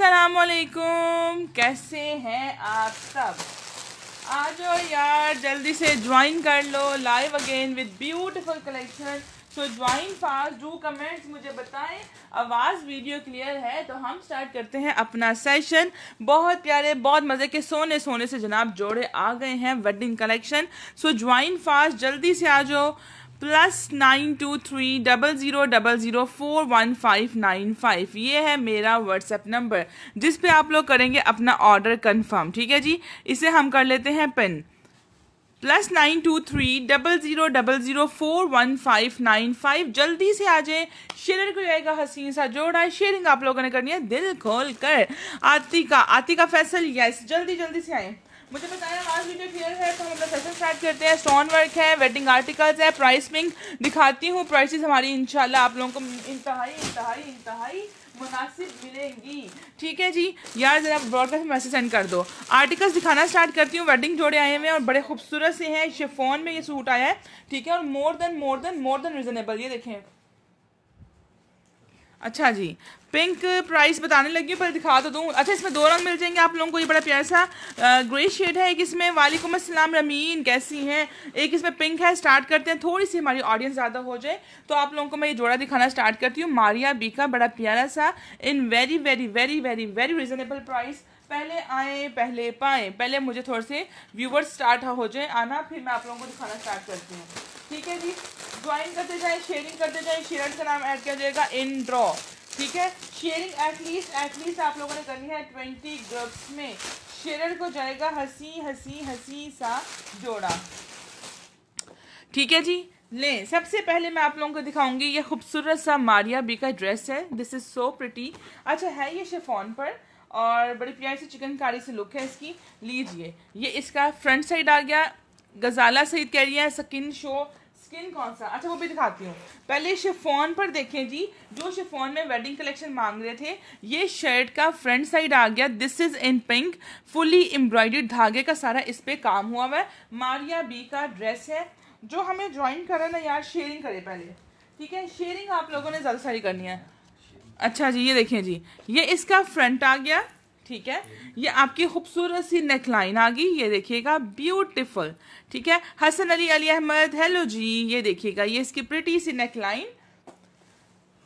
असलकुम कैसे हैं आप सब आ जाओ यार जल्दी से ज्वाइन कर लो live again with beautiful collection so join fast do comments मुझे बताएं आवाज़ वीडियो क्लियर है तो हम स्टार्ट करते हैं अपना सेशन बहुत प्यारे बहुत मज़े के सोने सोने से जनाब जोड़े आ गए हैं wedding collection so join fast जल्दी से आ जाओ plus nine two three double zero double zero four one five nine five ये है मेरा व्हाट्सएप नंबर जिस पे आप लोग करेंगे अपना ऑर्डर कंफर्म ठीक है जी इसे हम कर लेते हैं pin plus nine two three double zero double zero four one five nine five जल्दी से आ जाए शेयर को जाएगा हसीन सा जोड़ है शेयरिंग आप लोगों ने करनी है दिल खोल कर आतिका आतिका फैसल यस जल्दी जल्दी से आए मुझे बताया तो आज वीडियो क्लियर है तो हम अपना सेशन स्टार्ट करते हैं स्टोन वर्क है वेडिंग आर्टिकल्स है प्राइस पिंक दिखाती हूँ प्राइसेस हमारी इंशाल्लाह आप लोगों को इंतहाई इंतहाई इंतहाई मुनासिब मिलेंगी ठीक है जी यार ज़रा ब्रॉडकास्ट में मैसेज सेंड कर दो आर्टिकल्स दिखाना स्टार्ट करती हूँ वेडिंग जोड़े आए हुए हैं और बड़े खूबसूरत से हैं शेफोन में ये सूट आया है ठीक है और more than more than more than reasonable ये देखें अच्छा जी पिंक प्राइस बताने लगी हूँ पर दिखा तो दूँ अच्छा इसमें दो रंग मिल जाएंगे आप लोगों को ये बड़ा प्यारा सा ग्रे शेड है एक इसमें वालेकुम असलम रमीन कैसी हैं एक इसमें पिंक है स्टार्ट करते हैं थोड़ी सी हमारी ऑडियंस ज़्यादा हो जाए तो आप लोगों को मैं ये जोड़ा दिखाना स्टार्ट करती हूँ मारिया बी का बड़ा प्यारा सा in very very very very very reasonable price पहले आए पहले पाएँ पहले मुझे थोड़े से व्यूवर्स स्टार्ट हो जाए आना फिर मैं आप लोगों को दिखाना स्टार्ट करती हूँ ठीक है जी ज्वाइन करते जाए शेयरिंग करते जाए शेयर का नाम ऐड किया जाएगा इन ड्रॉ ठीक है शेयरिंग एटलीस्ट एटलीस्ट आप लोगों ने करनी है ट्वेंटी ग्रुप्स में शेयर को जाएगा हंसी हंसी हंसी सा जोड़ा ठीक है जी ले सबसे पहले मैं आप लोगों को दिखाऊंगी ये खूबसूरत सा मारिया बी का ड्रेस है दिस इज़ सो प्रिटी अच्छा है ये शेफोन पर और बड़ी प्यारी से चिकनकारी से लुक है इसकी लीजिए ये इसका फ्रंट साइड आ गया गजाला सईद कह रही है सकिन शो स्किन कौन सा अच्छा वो भी दिखाती हूँ पहले शेफोन पर देखें जी जो शेफोन में वेडिंग कलेक्शन मांग रहे थे ये शर्ट का फ्रंट साइड आ गया this is in pink fully embroidered धागे का सारा इस पर काम हुआ हुआ है मारिया बी का ड्रेस है जो हमें ज्वाइन करा ना यार शेयरिंग करें पहले ठीक है शेयरिंग आप लोगों ने ज़्यादा सारी करनी है अच्छा जी ये देखें जी ये इसका फ्रंट आ गया ठीक है ये आपकी खूबसूरत सी नेकलाइन आ गई ये देखिएगा ब्यूटीफुल ठीक है हसन अली अली अहमद हेलो जी ये देखिएगा ये इसकी प्रिटी सी नेकलाइन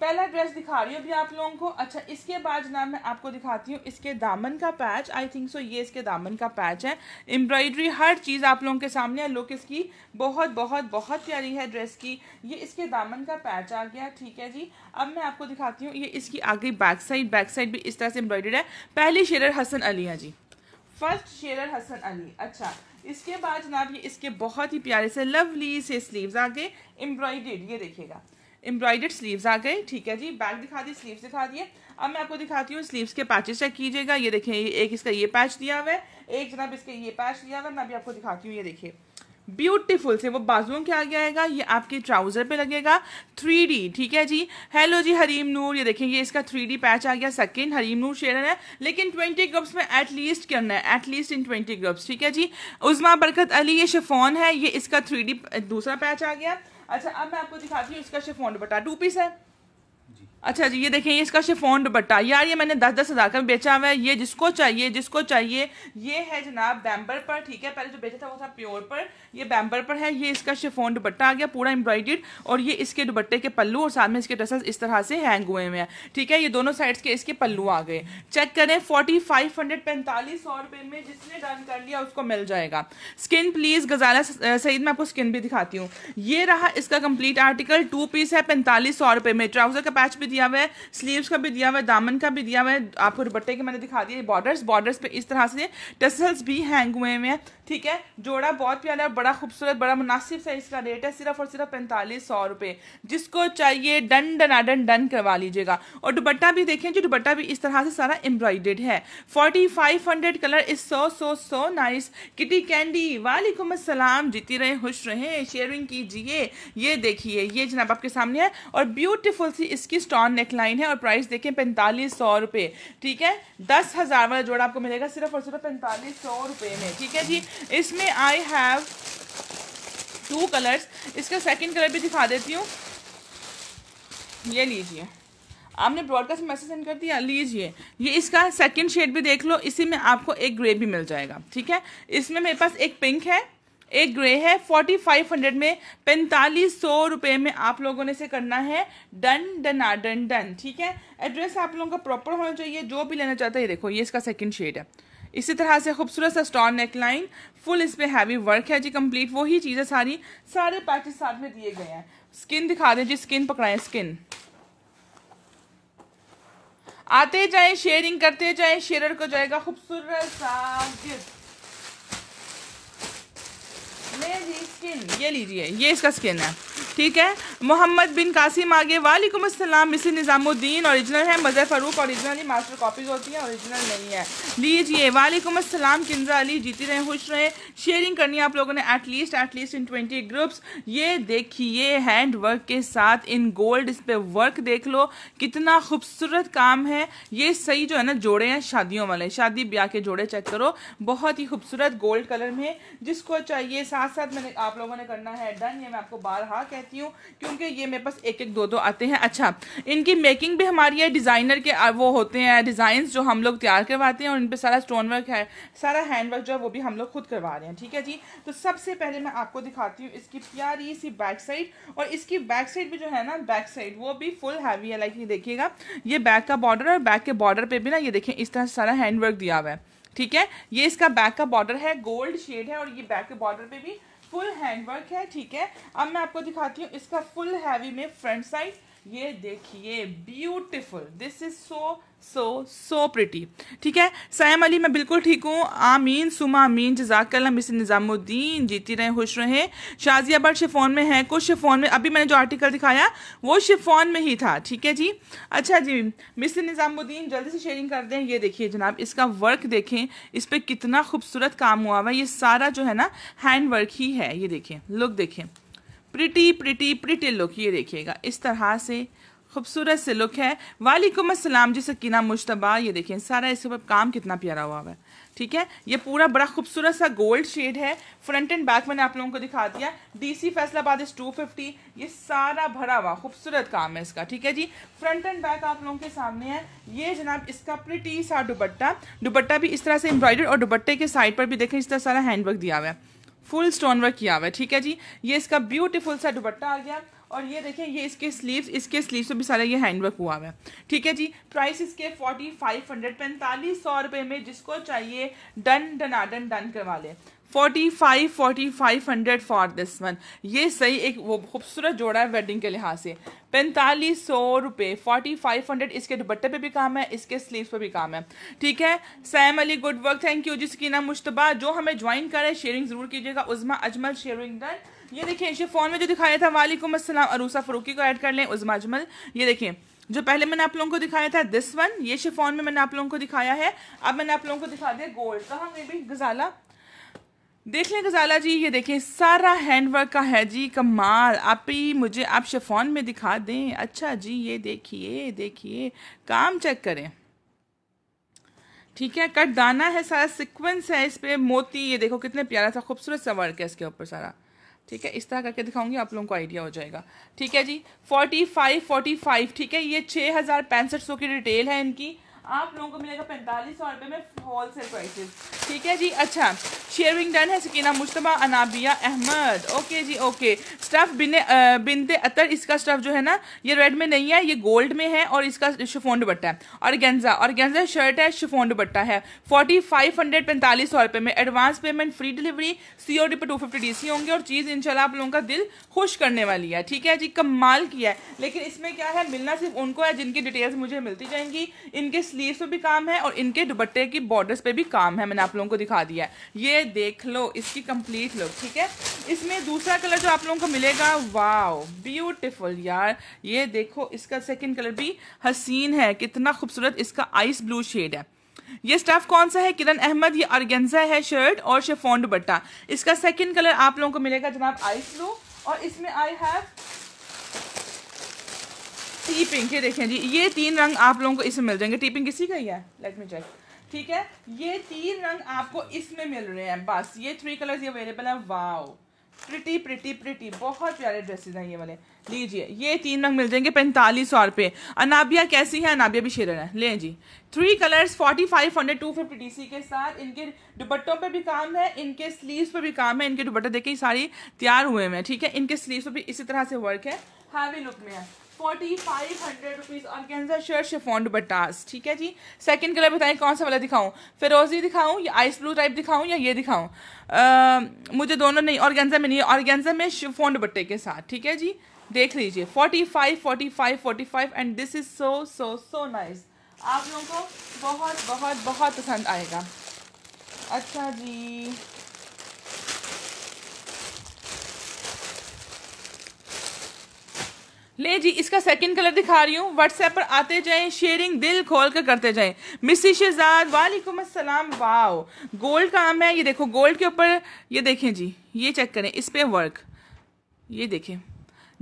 पहला ड्रेस दिखा रही हूँ अभी आप लोगों को अच्छा इसके बाद जनाब मैं आपको दिखाती हूँ इसके दामन का पैच आई थिंक सो ये इसके दामन का पैच है एम्ब्रॉयडरी हर चीज़ आप लोगों के सामने है लुक इसकी बहुत बहुत बहुत प्यारी है ड्रेस की ये इसके दामन का पैच आ गया ठीक है जी अब मैं आपको दिखाती हूँ ये इसकी आगे बैक साइड बैक साइड भी इस तरह से एम्ब्रॉयडर है पहली शेरर हसन अली है जी फर्स्ट शेरर हसन अली अच्छा इसके बाद जनाब ये इसके बहुत ही प्यारे से लवली से स्लीव्स आगे एम्ब्रॉयडेड ये देखिएगा एम्ब्रॉयडर्ड स्लीव्स आ गए ठीक है जी बैक दिखा दी स्लीव्स दिखा दिए अब मैं आपको दिखाती हूँ स्लीव्स के पैचेस चेक कीजिएगा ये देखें एक इसका ये पैच दिया हुआ है एक जनाब इसका ये पैच दिया हुआ है मैं भी आपको दिखाती हूँ ये देखिए ब्यूटीफुल से वो बाजुओं के आगे आएगा ये आपके ट्राउज़र पे लगेगा थ्री डी ठीक है जी हेलो जी हरीम नूर ये देखेंगे इसका थ्री डी पैच आ गया सेकेंड हरीम नूर शेयर है लेकिन ट्वेंटी ग्रुप्स में एटलीस्ट करना है एटलीस्ट इन ट्वेंटी ग्रुप्स ठीक है जी उजमा बरकत अली ये शिफोन है ये इसका थ्री दूसरा पैच आ गया अच्छा अब मैं आपको दिखाती हूँ इसका शिफोन दुपट्टा टू पीस है अच्छा जी ये देखें ये इसका शिफोन दुपट्टा यार ये मैंने दस दस हज़ार का बेचा हुआ है ये जिसको चाहिए जिसको चाहिए ये है जनाब बैम्बर पर ठीक है पहले जो बेचा था वो था प्योर पर ये बैम्बर पर है ये इसका शिफोन दुपट्टा आ गया पूरा एम्ब्रॉयडर्ड और ये इसके दुपट्टे के पल्लू और साथ में इसके ड्रेसेस इस तरह से हैंग हुए हुए हैं ठीक है ये दोनों साइड्स के इसके पल्लू आ गए चेक करें फोर्टी फाइव हंड्रेड पैंतालीस सौ रुपये में जिसने डन कर लिया उसको मिल जाएगा स्किन प्लीज़ गजाला सईद मैं आपको स्किन भी दिखाती हूँ ये रहा इसका कम्प्लीट आर्टिकल टू पीस है पैंतालीस सौ रुपये में ट्राउज़र का पैच भी दिया हुआ है स्लीव्स का भी दिया हुआ है दामन का भी दिया हुआ है आपको दुपट्टे के मैंने दिखा दिए बॉर्डर्स बॉर्डर्स पे इस तरह से टसल्स भी हैंग हुए हुए हैं ठीक है जोड़ा बहुत प्यारा है बड़ा खूबसूरत बड़ा मुनासिब सा इसका रेट है सिर्फ और सिर्फ पैंतालीस सौ रुपये जिसको चाहिए डन डन आडन डन करवा लीजिएगा और दुपट्टा भी देखें जो दुपट्टा भी इस तरह से सारा एम्ब्रॉयडेड है forty five hundred colour is so so so nice Kitty Candy वालेकुम असलम जीती रहे खुश रहे शेयरिंग कीजिए ये देखिए ये जनाब आपके सामने है और ब्यूटीफुल सी इसकी स्टॉक पान नेकलाइन है और प्राइस देखें पैंतालीस सौ रुपये ठीक है दस हज़ार वाला जोड़ा आपको मिलेगा सिर्फ और सिर्फ पैंतालीस सौ रुपये में ठीक है जी इसमें आई हैव टू कलर्स इसका सेकंड कलर भी दिखा देती हूँ ये लीजिए आपने ब्रॉडकास्ट मैसेज सेंड कर दिया लीजिए ये इसका सेकंड शेड भी देख लो इसी में आपको एक ग्रे भी मिल जाएगा ठीक है इसमें मेरे पास एक पिंक है एक ग्रे है फोर्टी फाइव हंड्रेड में पैंतालीस सौ रुपये में आप लोगों ने इसे करना है डन डना डन डन ठीक है एड्रेस आप लोगों का प्रॉपर होना चाहिए जो भी लेना चाहते हैं देखो ये इसका सेकंड शेड है इसी तरह से खूबसूरत सा स्टॉन नेकलाइन फुल इस पर हैवी वर्क है जी कंप्लीट वही चीज़ें सारी सारे पैचेस साथ में दिए गए हैं स्किन दिखा दें जी स्किन पकड़ाएं स्किन आते जाए शेयरिंग करते जाए शेयर को जाएगा खूबसूरत सा गिफ्ट ये जी स्किन ये लीजिए ये इसका स्किन है ठीक है मोहम्मद बिन कासिम आगे वालेकुम अस्सलाम मिस निज़ामुद्दीन ओरिजिनल है मज़र फ़ारूक ही मास्टर कॉपीज़ होती हैं ओरिजिनल नहीं है लीजिए वालेकुम अस्सलाम किन्जा अली जीती रहें खुश रहें शेयरिंग करनी है आप लोगों ने at least at least in twenty groups ये देखिए हैंड वर्क के साथ इन गोल्ड इस पर वर्क देख लो कितना खूबसूरत काम है ये सही जो है ना जोड़े हैं शादियों वाले शादी ब्याह के जोड़े चेक करो बहुत ही खूबसूरत गोल्ड कलर में जिसको चाहिए साथ साथ मैंने आप लोगों ने करना है डन ये मैं आपको बार हाँ कह रहती हूँ क्योंकि ये मेरे पास एक एक दो दो आते हैं अच्छा इनकी मेकिंग भी हमारी है डिज़ाइनर के वो होते हैं डिज़ाइन जो हम लोग तैयार करवाते हैं और इन पर सारा स्टोन वर्क है सारा हैंड वर्क जो है वो भी हम लोग खुद करवा रहे हैं ठीक है जी तो सबसे पहले मैं आपको दिखाती हूँ इसकी प्यारी सी बैक साइड और इसकी बैक साइड भी जो है ना बैक साइड वो भी फुल हैवी है लाइक ये देखिएगा ये बैक का बॉर्डर और बैक के बॉर्डर पर भी ना ये देखें इस तरह सारा हैंड वर्क दिया हुआ है ठीक है ये इसका बैक का बॉर्डर है गोल्ड शेड है और ये बैक के बॉर्डर पे भी फुल हैंडवर्क है ठीक है अब मैं आपको दिखाती हूँ इसका फुल हैवी में फ्रंट साइड ये देखिए beautiful this is so so so pretty ठीक है सैम अली मैं बिल्कुल ठीक हूँ आमीन सुमा आमीन जजाकल्ला मिस निज़ामुद्दीन जीती रहें खुश रहें शाजियाबाद शिफोन में है कुछ शिफोन में अभी मैंने जो आर्टिकल दिखाया वो शिफोन में ही था ठीक है जी अच्छा जी मिस निज़ामुद्दीन जल्दी से शेयरिंग कर दें ये देखिए जनाब इसका वर्क देखें इस पर कितना खूबसूरत काम हुआ हुआ ये सारा जो है ना हैंड वर्क ही है ये देखें लुक देखें प्रिटी प्रिटी प्रिटी लुक ये देखिएगा इस तरह से खूबसूरत से लुक है वालेकुम असलम जी सकीना मुशतबा ये देखें सारा इस ऊपर काम कितना प्यारा हुआ है ठीक है ये पूरा बड़ा खूबसूरत सा गोल्ड शेड है फ्रंट एंड बैक मैंने आप लोगों को दिखा दिया डीसी फैसलाबाद इस 250 ये सारा भरा हुआ खूबसूरत काम है इसका ठीक है जी फ्रंट एंड बैक आप लोगों के सामने है ये जनाब इसका प्रिटी सा दुपट्टा दुपट्टा भी इस तरह से एम्ब्रॉयडर और दुपट्टे के साइड पर भी देखें इस तरह सारा हैंडवर्क दिया हुआ है फुल स्टोन वर्क किया हुआ है ठीक है जी ये इसका ब्यूटीफुल सा दुपट्टा आ गया और ये देखें ये इसके स्लीव्स इसके स्लीव्स पे भी सारा ये हैंड वर्क हुआ हुआ है ठीक है जी प्राइस इसके फोर्टी फाइव हंड्रेड पैंतालीस सौ रुपये में जिसको चाहिए डन डन डन डन करवा लें forty five forty five hundred for this one ये सही एक वो खूबसूरत जोड़ा है वेडिंग के लिहाज से पैंतालीस सौ रुपये फोर्टी फाइव हंड्रेड इसके दुपट्टे पे भी काम है इसके स्लीव्स पे भी काम है ठीक है Sam Ali good work thank you जिसकी नाम मुश्तबा जो हमें ज्वाइन करें शेयरिंग ज़रूर कीजिएगा उजमा अजमल शेयरिंग डन ये देखिए इसे फ़ोन में जो दिखाया था वालेकुम असलम अरूसा फ़रूकी को ऐड कर लें उजमा अजमल ये देखिए जो पहले मैंने आप लोगों को दिखाया था दिस वन ये शिफॉन में मैंने आप लोगों को दिखाया है अब मैंने आप लोगों को दिखा दिया गोल्ड कहा गई भी गजाला देख लें गजाला जी ये देखें सारा हैंडवर्क का है जी कमाल आप ही मुझे आप शेफोन में दिखा दें अच्छा जी ये देखिए देखिए काम चेक करें ठीक है कट दाना है सारा सीक्वेंस है इस पर मोती ये देखो कितने प्यारा सा खूबसूरत सा वर्क है इसके ऊपर सारा ठीक है इस तरह करके दिखाऊंगी आप लोगों को आइडिया हो जाएगा ठीक है जी फोर्टी फाइव फोर्टी फाइव ठीक है ये छः हज़ार पैंसठ सौ की डिटेल है इनकी आप लोगों को मिलेगा पैंतालीस सौ रुपये में होल सेल प्राइसेस ठीक है जी अच्छा शेयरिंग डन है सकीना मुशतबा अनाबिया अहमद ओके जी ओके स्टफ़ बिन बिनते अतर इसका स्टफ़ जो है ना ये रेड में नहीं है ये गोल्ड में है और इसका शिफोन बट्टा है और गेंजा और गेंजा शर्ट है शिफोन दुपट्टा है फोर्टी फाइव हंड्रेड पैंतालीस सौ रुपये में advance payment free delivery C O D पर टू फिफ्टी डी सी होंगे और चीज़ इनशाला आप लोगों का दिल खुश करने वाली है ठीक है जी कमाल किया है लेकिन इसमें क्या है मिलना सिर्फ उनको है जिनकी डिटेल्स मुझे मिलती जाएंगी इनके स्लीव्स पे भी काम है और इनके दुपट्टे की बॉर्डर्स पे भी काम है मैंने आप लोगों को दिखा दिया है ये देख लो इसकी कंप्लीट लुक ठीक है इसमें दूसरा कलर जो आप लोगों को मिलेगा वाओ ब्यूटीफुल यार ये देखो इसका सेकंड कलर भी हसीन है कितना खूबसूरत इसका आइस ब्लू शेड है ये स्टफ कौन सा है किरण अहमद ये अर्गेंजा है शर्ट और शेफोन दुपट्टा इसका सेकेंड कलर आप लोगों को मिलेगा जनाब आइस ब्लू और इसमें आई हैव टी पिंक ये देखें जी ये तीन रंग आप लोगों को इसमें मिल जाएंगे टी पिंक इसी का ही है लेट मी चेक ठीक है ये तीन रंग आपको इसमें मिल रहे हैं बस ये थ्री कलर्स ये अवेलेबल है वाओ प्रिटी प्रिटी प्रिटी बहुत प्यारे ड्रेसेस हैं ये वाले लीजिए ये तीन रंग मिल जाएंगे पैंतालीस सौ रुपये अनाबिया कैसी है अनाबिया भी शेरन है ले जी three colours forty five hundred two fifty D C के साथ इनके दुपट्टों पे भी काम है इनके स्लीव्स पे भी काम है इनके दुपट्टे देखिए सारी तैयार हुए हुए हैं ठीक है इनके स्लीव्स पर भी इसी तरह से वर्क है हैवी लुक में है forty five hundred rupees organza shirt chiffon बटास ठीक है जी सेकंड कलर बताएं कौन सा वाला दिखाऊं फिरोजी दिखाऊं या आइस ब्लू टाइप दिखाऊं या ये दिखाऊं मुझे दोनों नहीं ऑर्गेन्जा में नहीं है ऑर्गेंजा में शिफोन बट्टे के साथ ठीक है जी देख लीजिए forty five forty five forty five and this is so so so nice आप लोगों को बहुत बहुत बहुत पसंद आएगा अच्छा जी ले जी इसका सेकंड कलर दिखा रही हूँ व्हाट्सएप पर आते जाएं शेयरिंग दिल खोल कर करते जाएं मिसी शहजाद वालेकुम अस्सलाम वाओ गोल्ड काम है ये देखो गोल्ड के ऊपर ये देखें जी ये चेक करें इस पर वर्क ये देखें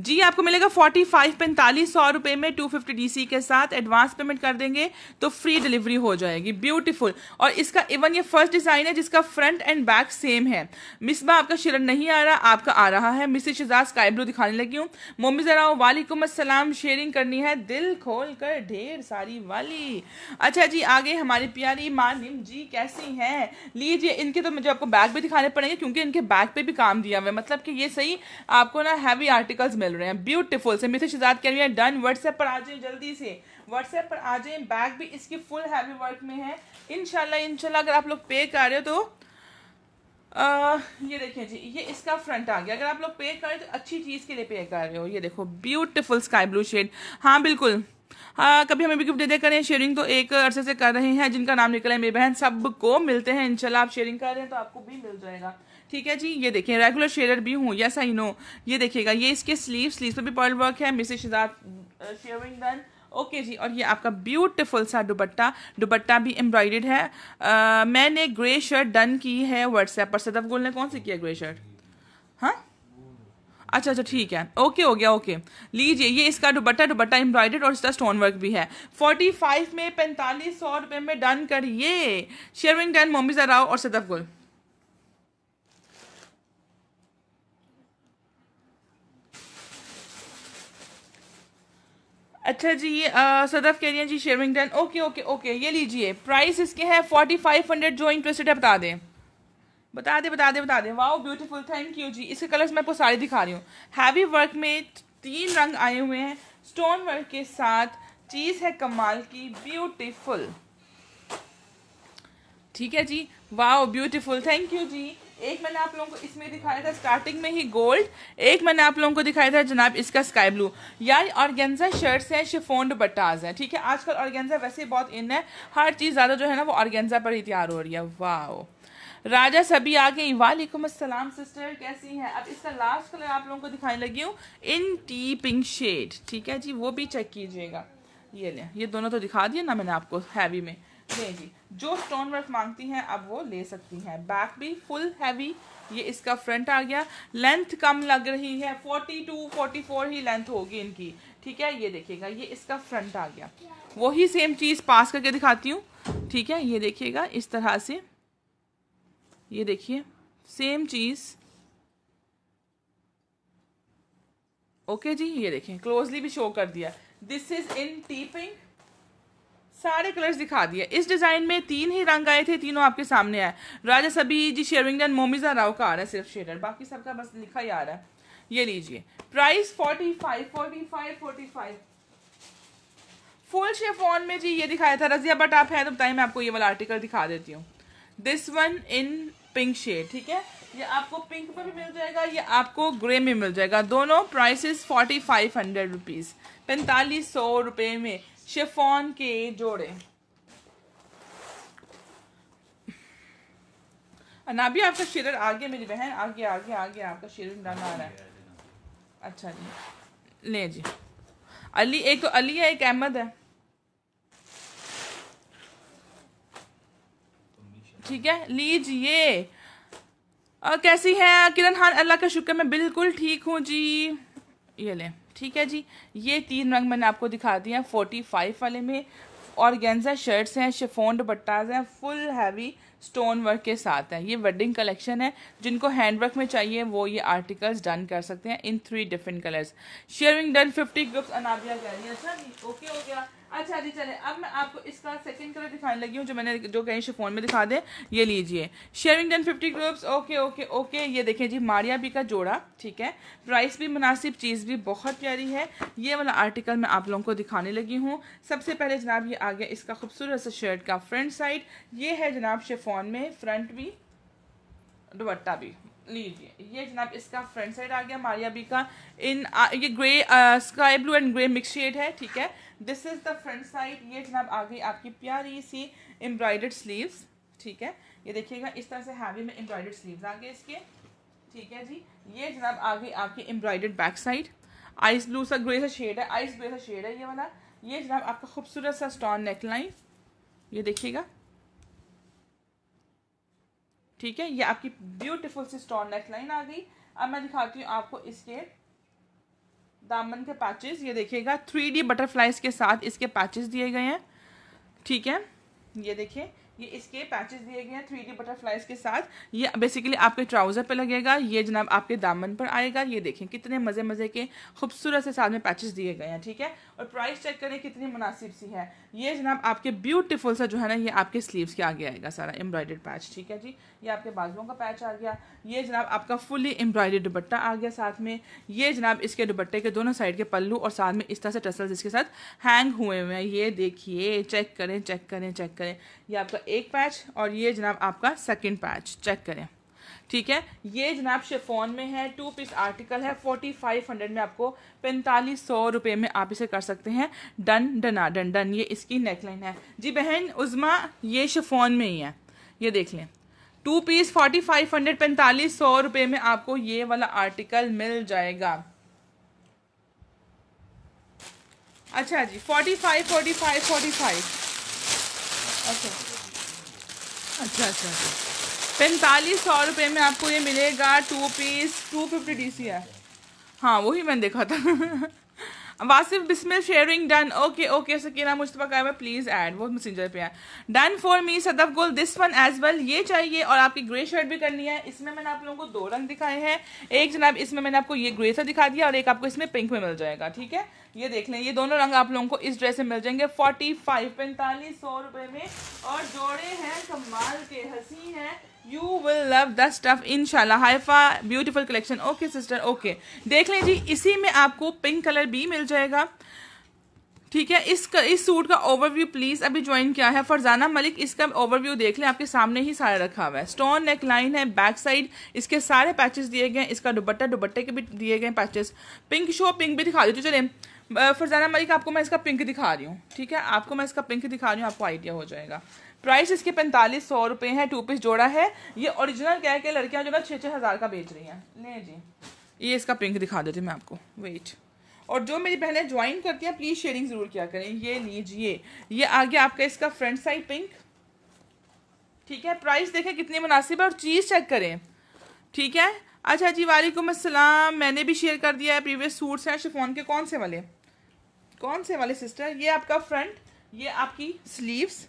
जी आपको मिलेगा फोर्टी फाइव पैंतालीस सौ रुपये में टू फिफ्टी डी सी के साथ एडवांस पेमेंट कर देंगे तो फ्री डिलीवरी हो जाएगी ब्यूटीफुल और इसका इवन ये फर्स्ट डिज़ाइन है जिसका फ्रंट एंड बैक सेम है मिसबा आपका शिरन नहीं आ रहा आपका आ रहा है मिस शिजाज स्काई ब्लू दिखाने लगी हूँ मोमी जरा वालेकुम असलम शेयरिंग करनी है दिल खोल कर ढेर सारी वाली अच्छा जी आगे हमारी प्यारी मानिम जी कैसी हैं लीजिए इनके तो मुझे आपको बैग भी दिखाने पड़ेंगे क्योंकि इनके बैग पे भी काम दिया हुआ है मतलब कि ये सही आपको ना हैवी आर्टिकल्स मिल चल रहे हैं ब्यूटीफुल से मिसेज शिजाद कह रही है डन व्हाट्सएप पर आ जाए जल्दी से व्हाट्सएप पर आ जाए बैग भी इसकी फुल हैवी वर्क में है इनशाला इनशाला अगर आप लोग पे कर रहे हो तो आ, ये देखिए जी ये इसका फ्रंट आ गया अगर आप लोग पे कर रहे हो तो अच्छी चीज़ के लिए पे कर रहे हो ये देखो ब्यूटीफुल स्काई ब्लू शेड हाँ बिल्कुल हाँ कभी हमें भी गिफ्ट दे दे करें शेयरिंग तो एक अरसे से कर रहे हैं जिनका नाम निकला है मेरी बहन सबको मिलते हैं इनशाला आप शेयरिंग कर रहे हैं तो आपको भी मिल जाएगा ठीक है जी ये देखिए रेगुलर शेयर भी हूँ यस आई नो ये देखिएगा ये इसके स्लीव स्लीव पर भी पर्ल वर्क है मिसेज शिजात शेयरिंग डन ओके okay जी और ये आपका ब्यूटीफुल सा दुबट्टा दुबट्टा भी एम्ब्रॉयडेड है आ, uh, मैंने ग्रे शर्ट डन की है व्हाट्सएप पर सदफ गोल ने कौन सी किया ग्रे शर्ट हाँ अच्छा अच्छा ठीक है ओके हो गया ओके लीजिए ये इसका दुबट्टा दुबट्टा एम्ब्रॉयडेड और इसका स्टोन वर्क भी है फोर्टी फाइव में पैंतालीस सौ रुपये में डन करिए शेयरिंग डन मोमिजा राव और सदफ गोल अच्छा जी सदफ कह रही हैं जी शेरविंगटन ओके ओके ओके ये लीजिए प्राइस इसके हैं फोर्टी फाइव हंड्रेड जो इंटरेस्टेड है बता दें बता दें बता दें बता दें वाह ब्यूटीफुल थैंक यू जी इसके कलर्स मैं आपको सारे दिखा रही हूँ हैवी वर्क में तीन रंग आए हुए हैं स्टोन वर्क के साथ चीज़ है कमाल की ब्यूटीफुल ठीक है जी वाओ ब्यूटीफुल थैंक यू जी एक मैंने आप लोगों को इसमें दिखाया था स्टार्टिंग में ही गोल्ड एक मैंने आप लोगों को दिखाया था जनाब इसका स्काई ब्लू यार ऑर्गेंजा शर्ट्स हैं शिफोन बटाज हैं ठीक है आजकल ऑर्गेंजा वैसे बहुत इन है हर चीज़ ज़्यादा जो है ना वो ऑर्गेंजा पर ही तैयार हो रही है वाह राजा सभी आ गई वालेकुम असलम सिस्टर कैसी हैं अब इसका लास्ट कलर आप लोगों को दिखाने लगी हूँ इन टी पिंक शेड ठीक है जी वो भी चेक कीजिएगा ये लें ये दोनों तो दिखा दिए ना मैंने आपको हैवी में जी जो स्टोन वर्क मांगती हैं अब वो ले सकती हैं बैक भी फुल हैवी ये इसका फ्रंट आ गया लेंथ कम लग रही है फोर्टी टू फोर्टी फोर ही लेंथ होगी इनकी ठीक है ये देखिएगा ये इसका फ्रंट आ गया वही सेम चीज़ पास करके दिखाती हूँ ठीक है ये देखिएगा इस तरह से ये देखिए सेम चीज़ ओके जी ये देखें क्लोजली भी शो कर दिया दिस इज़ इन टीपिंग सारे कलर्स दिखा दिए इस डिज़ाइन में तीन ही रंग आए थे तीनों आपके सामने आए राजा सभी जी शेविंगटन मोमिजा राव का आ रहा है सिर्फ शेडर बाकी सबका बस लिखा ही आ रहा है ये लीजिए price forty five forty five forty five full में जी ये दिखाया था रजिया बट आप है तो बताइए मैं आपको ये वाला आर्टिकल दिखा देती हूँ this one in pink shade ठीक है ये आपको पिंक में भी मिल जाएगा ये आपको ग्रे में मिल जाएगा दोनों prices forty five hundred rupees पैंतालीस सौ रुपये में शिफोन के जोड़े अनाबी आपका शिरर आगे मेरी बहन आगे आगे आगे आपका शेर आ रहा है अच्छा जी ले जी अली एक तो अली है एक अहमद है ठीक है लीजिए कैसी है किरण खान अल्लाह का शुक्र मैं बिल्कुल ठीक हूँ जी ये लें ठीक है जी ये तीन रंग मैंने आपको दिखा दिए हैं फोर्टी फाइव वाले में और गेंजा शर्ट्स हैं शेफोन दुपट्टाज हैं फुल हैवी स्टोन वर्क के साथ हैं ये वेडिंग कलेक्शन है जिनको हैंड वर्क में चाहिए वो ये आर्टिकल्स डन कर सकते हैं in three different colours sharing done fifty groups Anabia है सर ओके हो गया अच्छा जी चले अब मैं आपको इसका सेकंड कलर दिखाने लगी हूँ जो मैंने जो कहीं शिफोन में दिखा दें ये लीजिए shaving done fifty groups okay okay okay ये देखें जी मारिया भी का जोड़ा ठीक है प्राइस भी मुनासिब चीज़ भी बहुत प्यारी है ये वाला आर्टिकल मैं आप लोगों को दिखाने लगी हूँ सबसे पहले जनाब ये आ गया इसका खूबसूरत सा शर्ट का फ्रंट साइड ये है जनाब शेफोन में फ्रंट भी दुबट्टा भी लीजिए ये जनाब इसका फ्रंट साइड आ गया मारिया बी का इन ये grey sky blue and grey mix shade है ठीक है this is the front side ये जनाब आ गई आपकी प्यारी सी एम्ब्रॉयडर्ड स्लीव्स ठीक है ये देखिएगा इस तरह से हैवी में एम्ब्रॉयडर्ड स्लीव्स आ गए इसके ठीक है जी ये जनाब आ गई आपकी embroidered back side ice blue सा ग्रे सा शेड है आइस ग्रे सा शेड है ये वाला ये जनाब आपका खूबसूरत सा स्टॉन नेकलाइन ये देखिएगा ठीक है ये आपकी ब्यूटीफुल सी स्टोन नेक लाइन आ गई अब मैं दिखाती हूँ आपको इसके दामन के पैचेस ये देखिएगा थ्री डी बटरफ्लाइज के साथ इसके पैचेस दिए गए हैं ठीक है ये देखिए ये इसके पैचेस दिए गए हैं थ्री डी बटरफ्लाइज के साथ ये बेसिकली आपके ट्राउज़र पे लगेगा ये जनाब आपके दामन पर आएगा ये देखें कितने मज़े मज़े के खूबसूरत से साथ में पैचेस दिए गए हैं ठीक है और प्राइस चेक करें कितनी मुनासिब सी है ये जनाब आपके ब्यूटीफुल सा जो है ना ये आपके स्लीव्स के आगे आएगा सारा एम्ब्रॉयडेड पैच ठीक है जी ये आपके बाजुओं का पैच आ गया ये जनाब आपका फुली एम्ब्रॉयडेड दुपट्टा आ गया साथ में ये जनाब इसके दुपट्टे के दोनों साइड के पल्लू और साथ में इस तरह से टसल्स इसके साथ हैंग हुए हुए हैं ये देखिए चेक करें चेक करें चेक करें ये आपका एक पैच और ये जनाब आपका सेकेंड पैच चेक करें ठीक है ये जनाब शेफोन में है टू पीस आर्टिकल है फोर्टी फाइव हंड्रेड में आपको पैंतालीस सौ रुपये में आप इसे कर सकते हैं डन डना डन डन ये इसकी नेकलाइन है जी बहन उज़मा ये शेफोन में ही है ये देख लें two piece forty five hundred पैंतालीस सौ रुपये में आपको ये वाला आर्टिकल मिल जाएगा अच्छा जी forty five forty five forty five okay अच्छा, अच्छा अच्छा पैंतालीस सौ रुपये में आपको ये मिलेगा two piece two fifty D C है हाँ वही मैंने देखा था Wasif Bismil sharing done okay okay Sakina Mushtaba Qaima please add वो मैसेंजर पे है डन फॉर मी सदफ गोल दिस वन एज वेल ये चाहिए और आपकी ग्रे शर्ट भी करनी है इसमें मैंने आप लोगों को दो रंग दिखाए हैं एक जनाब इसमें मैंने आपको ये ग्रे सा दिखा दिया और एक आपको इसमें पिंक में मिल जाएगा ठीक है ये देख लें ये दोनों रंग आप लोगों को इस ड्रेस में मिल जाएंगे फोर्टी फाइव पैंतालीस सौ रुपये में और जोड़े हैं कमाल के हसी हैं you will love the stuff in Haifa beautiful collection okay sister okay देख लें जी इसी में आपको पिंक कलर भी मिल जाएगा ठीक है इस इस सूट का ओवरव्यू प्लीज अभी ज्वाइन किया है फरजाना मलिक इसका ओवरव्यू देख लें आपके सामने ही सारा रखा हुआ है स्टोन नेक लाइन है बैक साइड इसके सारे पैचेस दिए गए इसका दुबट्टा दुबट्टे के भी दिए गए पैचेस पिंक शो पिंक भी दिखा देती हूँ चले फरजाना मलिक आपको मैं इसका पिंक दिखा रही हूँ ठीक है आपको मैं इसका पिंक दिखा रही हूँ आपको आइडिया हो जाएगा प्राइस इसके पैंतालीस सौ रुपये हैं टू पीस जोड़ा है ये ओरिजिनल कह के लड़कियाँ जो है छः छः हज़ार का बेच रही हैं ले जी ये इसका पिंक दिखा देती मैं आपको वेट और जो मेरी बहनें ज्वाइन करती हैं प्लीज़ शेयरिंग ज़रूर किया करें ये लीजिए ये आ गया आपका इसका फ्रंट साइड पिंक ठीक है प्राइस देखें कितनी मुनासिब है और चीज़ चेक करें ठीक है अच्छा जी वालेकुम असलम मैंने भी शेयर कर दिया है प्रीवियस सूट्स हैं शिफोन के कौन से वाले कौन से वाले सिस्टर ये आपका फ्रंट ये आपकी स्लीव्स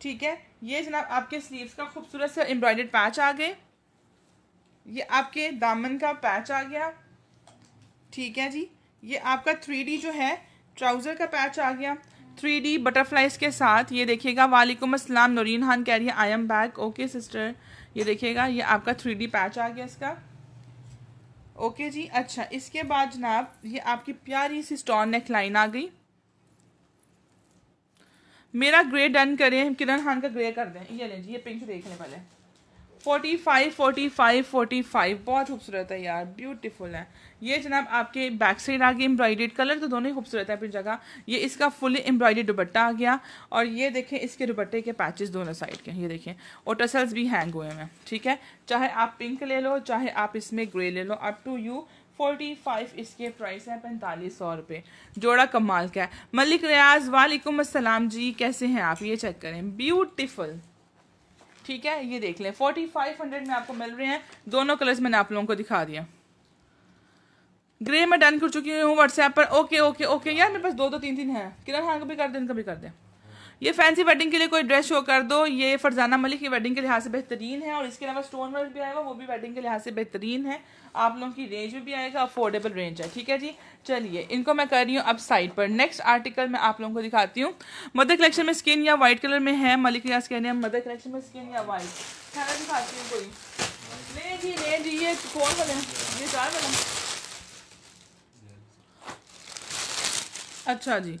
ठीक है ये जनाब आपके स्लीव्स का खूबसूरत सा एम्ब्रॉयडर्ड पैच आ गए ये आपके दामन का पैच आ गया ठीक है जी ये आपका थ्री जो है ट्राउज़र का पैच आ गया थ्री डी बटरफ्लाइज के साथ ये देखिएगा वालेकुम असलम नौरीन खान कह रही है I am back okay sister ये देखिएगा ये आपका थ्री डी पैच आ गया इसका ओके जी अच्छा इसके बाद जनाब ये आपकी प्यारी सी स्टोन नेकलाइन आ गई मेरा ग्रे डन करें किरण खान का ग्रे कर दें ये लें जी ये पिंक देख लें पहले forty five forty five forty five बहुत खूबसूरत है यार ब्यूटीफुल है ये जनाब आपके बैक साइड आ गई एम्ब्रॉयडेड कलर तो दोनों ही खूबसूरत है अपनी जगह ये इसका फुली एम्ब्रॉयडेड दुपट्टा आ गया और ये देखें इसके दुपट्टे के पैचेस दोनों साइड के ये देखें और टसल्स भी हैंग हुए हैं ठीक है चाहे आप पिंक ले लो चाहे आप इसमें ग्रे ले लो up to you forty five इसके प्राइस है पैंतालीस सौ रुपये जोड़ा कमाल का है मलिक रियाज वालेकुम असलम जी कैसे हैं आप ये चेक करें ब्यूटिफुल ठीक है ये देख लें फोर्टी फाइव हंड्रेड में आपको मिल रहे हैं दोनों कलर्स मैंने आप लोगों को दिखा दिया ग्रे मैं डन कर चुकी हूँ व्हाट्सएप पर ओके ओके ओके यार मेरे पास दो दो तीन तीन हैं किरण हाँ कभी कर दें कभी कर दें ये फैंसी वेडिंग के लिए कोई ड्रेस शो कर दो ये फरजाना मलिक की वेडिंग के लिहाज से बेहतरीन है और इसके अलावा स्टोन वर्क भी आएगा वो भी वेडिंग के लिहाज से बेहतरीन है आप लोगों की रेंज में भी आएगा अफोर्डेबल रेंज है ठीक है जी चलिए इनको मैं कर रही हूँ अब साइड पर नेक्स्ट आर्टिकल मैं आप लोगों को दिखाती हूँ मदर कलेक्शन में स्किन या वाइट कलर में है मलिक लिहाज कह रहे हैं मदर कलेक्शन में स्किन या वाइट खाना दिखाती हूँ कोई नहीं जी जी ये कौन वाले ये चार वाले अच्छा जी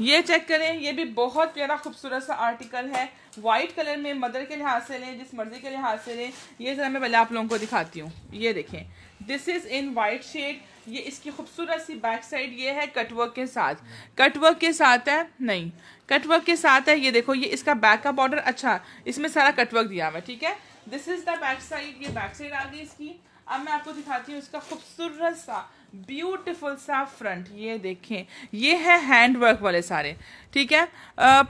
ये चेक करें ये भी बहुत प्यारा खूबसूरत सा आर्टिकल है वाइट कलर में मदर के लिहाज से लें जिस मर्जी के लिहाज से लें ये ज़रा मैं पहले आप लोगों को दिखाती हूँ ये देखें this is in white shade ये इसकी खूबसूरत सी बैक साइड ये है कटवर्क के साथ कटवर्क के साथ है नहीं कटवर्क के साथ है ये देखो ये इसका बैक का बॉर्डर अच्छा इसमें सारा कटवर्क दिया हुआ है ठीक है this is the back side ये बैक साइड आ गई इसकी अब मैं आपको दिखाती हूँ इसका खूबसूरत सा ब्यूटिफुल सा फ्रंट ये देखें ये है हैंड वर्क वाले सारे ठीक है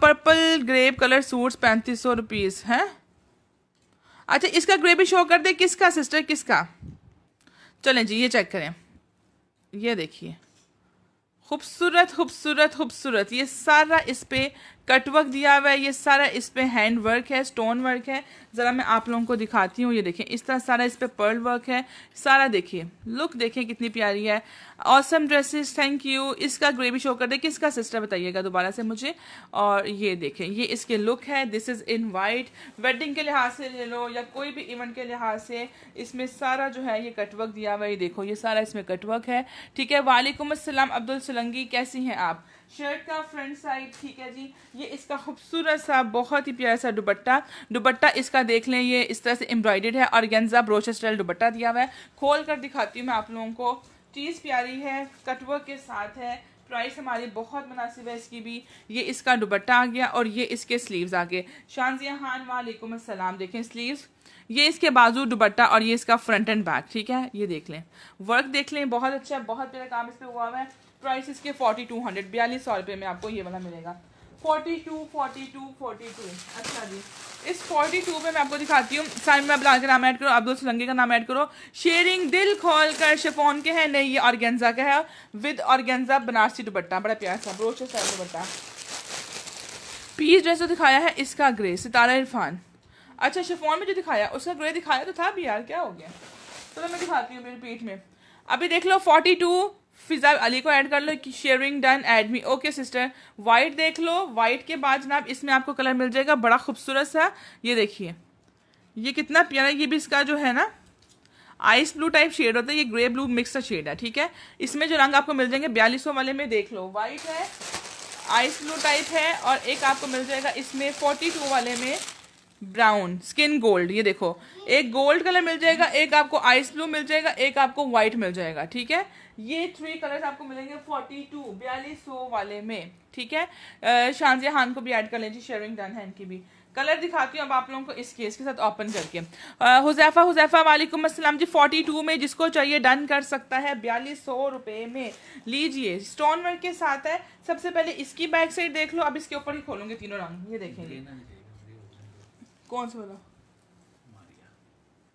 पर्पल ग्रेप कलर सूट्स पैंतीस सौ रुपीज़ है अच्छा इसका ग्रे भी शो कर दे किसका सिस्टर किसका चलें जी ये चेक करें ये देखिए खूबसूरत खूबसूरत खूबसूरत ये सारा इस पे कटवर्क दिया हुआ है ये सारा इस पर हैंड वर्क है स्टोन वर्क है ज़रा मैं आप लोगों को दिखाती हूँ ये देखें इस तरह सारा इस पर पर्ल वर्क है सारा देखिए लुक देखें कितनी प्यारी है ऑसम ड्रेसेस थैंक यू इसका ग्रेवी शो कर दे किसका सिस्टर बताइएगा दोबारा से मुझे और ये देखें ये इसके लुक है this is in white wedding के लिहाज से ले लो या कोई भी इवेंट के लिहाज से इसमें सारा जो है ये कटवर्क दिया हुआ है ये देखो ये सारा इसमें कटवर्क है ठीक है वालेकुम असलम अब्दुल सलंगी कैसी हैं आप शर्ट का फ्रंट साइड ठीक है जी ये इसका खूबसूरत सा बहुत ही प्यारा सा दुबट्टा दुबट्टा इसका देख लें ये इस तरह से एम्ब्रॉयडेड है और गेंजा ब्रोश स्टाइल दुबट्टा दिया हुआ है खोल कर दिखाती हूँ मैं आप लोगों को चीज़ प्यारी है कटवर के साथ है प्राइस हमारी बहुत मुनासिब है इसकी भी ये इसका दुबट्टा आ गया और ये इसके स्लीव्स आ गए शानजिया खान वालेकुम असलम देखें स्लीव्स ये इसके बाजू दुबट्टा और ये इसका फ्रंट एंड बैक ठीक है ये देख लें वर्क देख लें बहुत अच्छा है बहुत प्यारा काम इस पर हुआ हुआ है प्राइस इसके फोर्टी टू हंड्रेड बयालीस सौ रुपये में आपको ये वाला मिलेगा forty two forty two forty two अच्छा जी इस फोर्टी टू पर मैं आपको दिखाती हूँ साइन में अबलाल का नाम ऐड करो अब्दुल सलंगे का नाम ऐड करो शेयरिंग दिल खोल कर शेफोन के हैं नहीं ये ऑर्गेंजा का है विद ऑर्गेंजा बनारसी दुपट्टा बड़ा प्यार सा ब्रोशर सा दुपट्टा पीस ड्रेस जो दिखाया है इसका ग्रे सितारा इरफान अच्छा शेफोन में जो दिखाया उसका ग्रे दिखाया तो था भी यार क्या हो गया चलो तो मैं दिखाती हूँ मेरे पीठ में अभी देख लो फोर्टी टू फिजा अली को ऐड कर लो sharing done add me okay sister white देख लो वाइट के बाद जनाब इसमें आपको कलर मिल जाएगा बड़ा खूबसूरत सा ये देखिए ये कितना प्यारा ये भी इसका जो है ना आइस ब्लू टाइप शेड होता है ये ग्रे ब्लू मिक्स का शेड है ठीक है इसमें जो रंग आपको मिल जाएंगे बयालीस वाले में देख लो वाइट है आइस ब्लू टाइप है और एक आपको मिल जाएगा इसमें फोर्टी टू वाले में ब्राउन स्किन गोल्ड ये देखो एक गोल्ड कलर मिल जाएगा एक आपको आइस ब्लू मिल जाएगा एक आपको वाइट मिल जाएगा ठीक है ये थ्री कलर्स आपको मिलेंगे फोर्टी टू बयालीस सौ वाले में ठीक है शानजिया हान को भी ऐड कर लीजिए शेयरिंग डन है इनकी भी कलर दिखाती हूँ अब आप लोगों को इस केस के साथ ओपन करके हुजैफा हुजैफा वालेकुम अस्सलाम जी फोर्टी टू में जिसको चाहिए डन कर सकता है बयालीस सौ रुपये में लीजिए स्टोन वर्क के साथ है सबसे पहले इसकी बैक साइड देख लो अब इसके ऊपर ही खोलूंगे तीनों रंग ये देखेंगे कौन सा वाला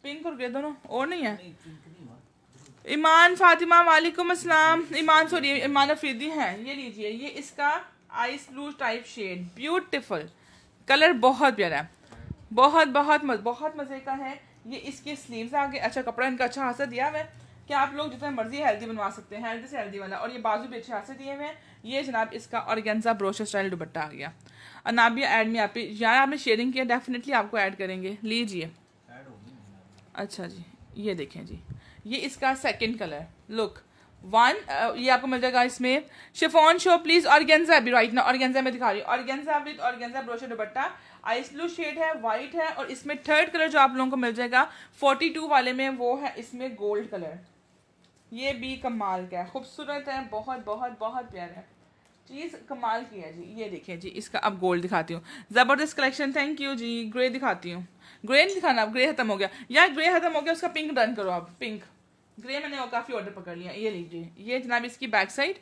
पिंक और ग्रे दोनों और नहीं है नहीं, ईमान फातिमा वालेकुम अस्सलाम ईमान सॉरी ईमान अफरीदी हैं ये लीजिए ये इसका ice blue type shade beautiful colour बहुत प्यारा है बहुत बहुत मज, बहुत मज़े का है ये इसके स्लीव्स आ गए अच्छा कपड़ा इनका अच्छा हादसा दिया हुआ है कि आप लोग जितना मर्जी हेल्दी बनवा सकते हैं हेल्दी से हेल्दी वाला और ये बाजू भी अच्छे हाथ दिए हुए हैं ये जनाब इसका ऑर्गेन्जा ब्रोशर स्टाइल दुपट्टा आ गया अनाबिया एड में आप यार आपने शेयरिंग किया डेफिनेटली आपको ऐड करेंगे लीजिए अच्छा जी ये देखें जी ये इसका सेकेंड कलर लुक वन ये आपको मिल जाएगा इसमें शिफॉन शो प्लीज ऑर्गेन्जा भी राइट ना ऑर्गेन्जा में दिखा रही हूँ organza with organza brochure dupatta ice blue shade है वाइट है और इसमें थर्ड कलर जो आप लोगों को मिल जाएगा 42 वाले में वो है इसमें गोल्ड कलर ये भी कमाल का है खूबसूरत है बहुत बहुत बहुत प्यार है चीज़ कमाल की है जी ये देखिए जी इसका अब गोल्ड दिखाती हूँ ज़बरदस्त कलेक्शन थैंक यू जी ग्रे दिखाती हूँ ग्रे नहीं दिखाना अब ग्रे खत्म हो गया या ग्रे खत्म हो गया उसका पिंक डन करो आप पिंक ग्रे मैंने और काफ़ी ऑर्डर पकड़ लिया ये लीजिए ये जनाब इसकी बैक साइड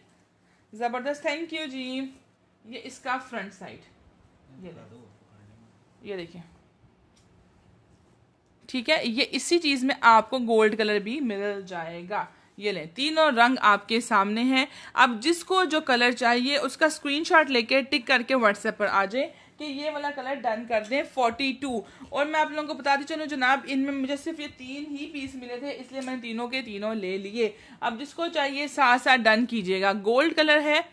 ज़बरदस्त थैंक यू जी ये इसका फ्रंट साइड ये ये देखिए ठीक है ये इसी चीज़ में आपको गोल्ड कलर भी मिल जाएगा ये लें तीनों रंग आपके सामने हैं अब जिसको जो कलर चाहिए उसका स्क्रीनशॉट लेके टिक करके व्हाट्सएप पर आ जाए कि ये वाला कलर डन कर दें 42 और मैं आप लोगों को बता दी चलो जनाब इनमें मुझे सिर्फ ये तीन ही पीस मिले थे इसलिए मैंने तीनों के तीनों ले लिए अब जिसको चाहिए साथ साथ डन कीजिएगा गोल्ड कलर है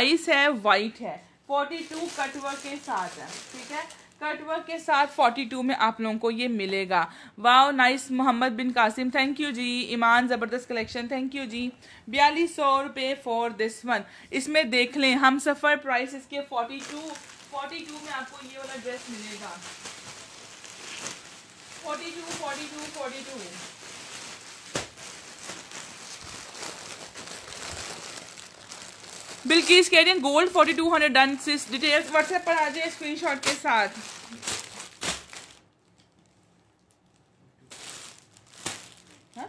आइस है वाइट है 42 कटवर्क के साथ है ठीक है कटवर्क के साथ 42 में आप लोगों को ये मिलेगा wow nice Mohammad Bin Qasim thank you जी ईमान ज़बरदस्त कलेक्शन थैंक यू जी बयालीस सौ रुपये फॉर दिस वन इसमें देख लें हम सफ़र प्राइस इसके 42 फोर्टी टू में आपको ये वाला ड्रेस मिलेगा forty two forty two forty two Bilqis कह रही है gold forty two hundred done sis details WhatsApp पर आ जाए स्क्रीनशॉट के साथ हाँ?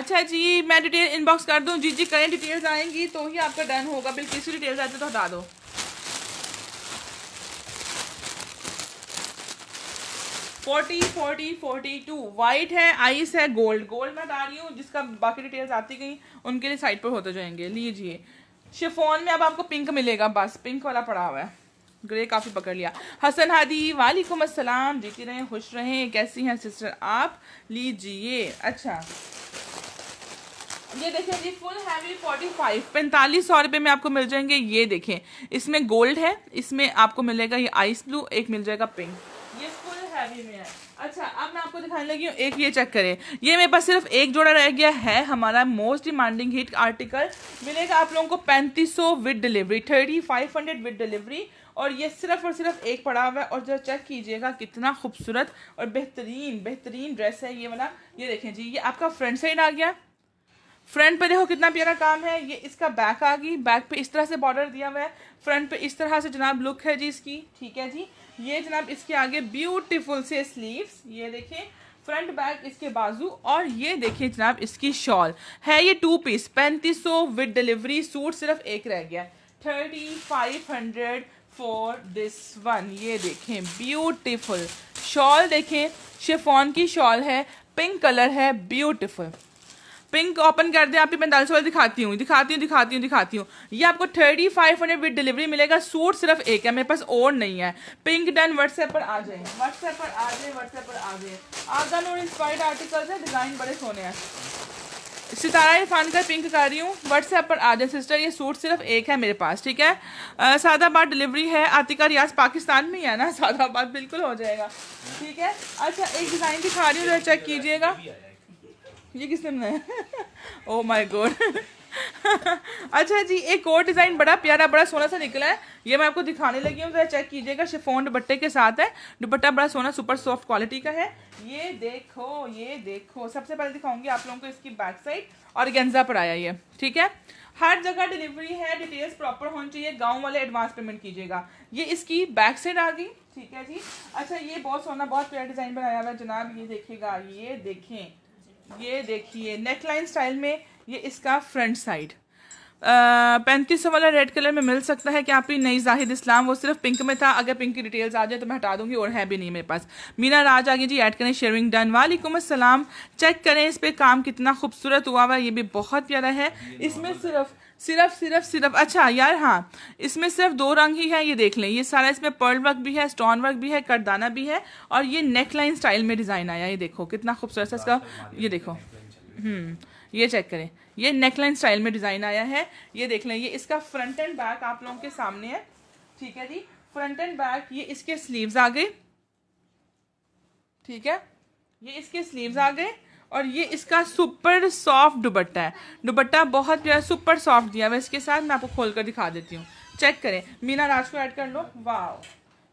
अच्छा जी मैं डिटेल इनबॉक्स कर दूं जी जी करें डिटेल्स आएंगी तो ही आपका डन होगा बिल्कुल डिटेल्स आते तो हटा दो forty forty forty two white है आइस है गोल्ड गोल्ड मैं बता रही हूँ जिसका बाकी डिटेल्स आती गई उनके लिए साइड पर होते जाएंगे लीजिए शिफोन में अब आपको पिंक मिलेगा बस पिंक वाला पड़ा हुआ है ग्रे काफ़ी पकड़ लिया हसन हादी वालेकुम असलम जीती रहें खुश रहें कैसी हैं सिस्टर आप लीजिए अच्छा ये देखें जी फुल हैवी फोर्टी फाइव पैंतालीस सौ रुपये में आपको मिल जाएंगे ये देखें इसमें गोल्ड है इसमें आपको मिलेगा ये आइस ब्लू एक मिल जाएगा पिंक हैवी में है अच्छा अब मैं आपको दिखाने लगी हूँ एक ये चेक करें ये मेरे पास सिर्फ एक जोड़ा रह गया है हमारा मोस्ट डिमांडिंग हिट आर्टिकल मिलेगा आप लोगों को पैंतीस सौ with delivery thirty five hundred with delivery और ये सिर्फ और सिर्फ एक पड़ा हुआ है और जो चेक कीजिएगा कितना खूबसूरत और बेहतरीन बेहतरीन ड्रेस है ये वाला ये देखें जी ये आपका फ्रंट साइड आ गया फ्रंट पे देखो कितना प्यारा काम है ये इसका बैक आ गई बैक पे इस तरह से बॉर्डर दिया हुआ है फ्रंट पे इस तरह से जनाब लुक है जी इसकी ठीक है जी ये जनाब इसके आगे ब्यूटीफुल से स्लीव्स ये देखें फ्रंट बैक इसके बाजू और ये देखें जनाब इसकी शॉल है ये टू पीस पैंतीस सौ विद डिलीवरी सूट सिर्फ एक रह गया thirty five hundred for this one ये देखें ब्यूटीफुल शॉल देखें शेफॉन की शॉल है पिंक कलर है ब्यूटीफुल पिंक ओपन कर दें आप पैंतालीस सौ दिखाती हूँ दिखाती हूँ दिखाती हूँ दिखाती हूँ ये आपको thirty five hundred with delivery मिलेगा सूट सिर्फ एक है मेरे पास और नहीं है पिंक डन व्हाट्सएप पर आ जाए व्हाट्सएप पर आ जाए व्हाट्सएप पर आ जाए आजन और इंस्पायर्ड आर्टिकल्स है डिज़ाइन बड़े सोने हैं सितारा इरफान का पिंक कर रही हूँ व्हाट्सएप पर आ जाए सिस्टर ये सूट सिर्फ एक है मेरे पास ठीक है सादाबाद डिलीवरी है आतिका रियाज पाकिस्तान में ही है ना सादाबाद बिल्कुल हो जाएगा ठीक है अच्छा एक डिज़ाइन दिखा रही हूँ चेक कीजिएगा ये किसने बनाया ओ माई गोड अच्छा जी एक और डिज़ाइन बड़ा प्यारा बड़ा सोना सा निकला है ये मैं आपको दिखाने लगी हूँ जरा चेक कीजिएगा शिफोन दुपट्टे के साथ है दुपट्टा बड़ा सोना सुपर सॉफ्ट क्वालिटी का है ये देखो ये देखो सबसे पहले दिखाऊंगी आप लोगों को इसकी बैक साइड और गेंजा पर आया ये ठीक है हर जगह डिलीवरी है डिटेल्स प्रॉपर होनी चाहिए गाँव वाले एडवांस पेमेंट कीजिएगा ये इसकी बैक साइड आ गई ठीक है जी अच्छा ये बहुत सोना बहुत प्यारा डिज़ाइन बनाया हुआ है जनाब ये देखिएगा ये देखें ये देखिए नेकलाइन स्टाइल में ये इसका फ्रंट साइड पैंतीस सौ वाला रेड कलर में मिल सकता है क्या आपकी नई जाहिद इस्लाम वो सिर्फ पिंक में था अगर पिंक की डिटेल्स आ जाए तो मैं हटा दूंगी और है भी नहीं मेरे पास मीना राज आगे जी ऐड करें शेयरिंग डन वालेकुम असलम चेक करें इस पर काम कितना खूबसूरत हुआ हुआ ये भी बहुत प्यारा है इसमें सिर्फ सिर्फ सिर्फ सिर्फ अच्छा यार हाँ इसमें सिर्फ दो रंग ही है ये देख लें ये सारा इसमें पर्ल वर्क भी है स्टोन वर्क भी है करदाना भी है और ये नेक लाइन स्टाइल में डिज़ाइन आया ये देखो कितना खूबसूरत है इसका ये देखो हम्म ये चेक करें ये नेकलाइन स्टाइल में डिज़ाइन आया है ये देख लें ये इसका फ्रंट एंड बैक आप लोगों के सामने है ठीक है जी फ्रंट एंड बैक ये इसके स्लीव्स आ गए ठीक है ये इसके स्लीव आ गए और ये इसका सुपर सॉफ्ट दुबट्टा है दुबट्टा बहुत प्यारा सुपर सॉफ्ट दिया मैं इसके साथ मैं आपको खोल कर दिखा देती हूँ चेक करें मीना राज को ऐड कर लो वाओ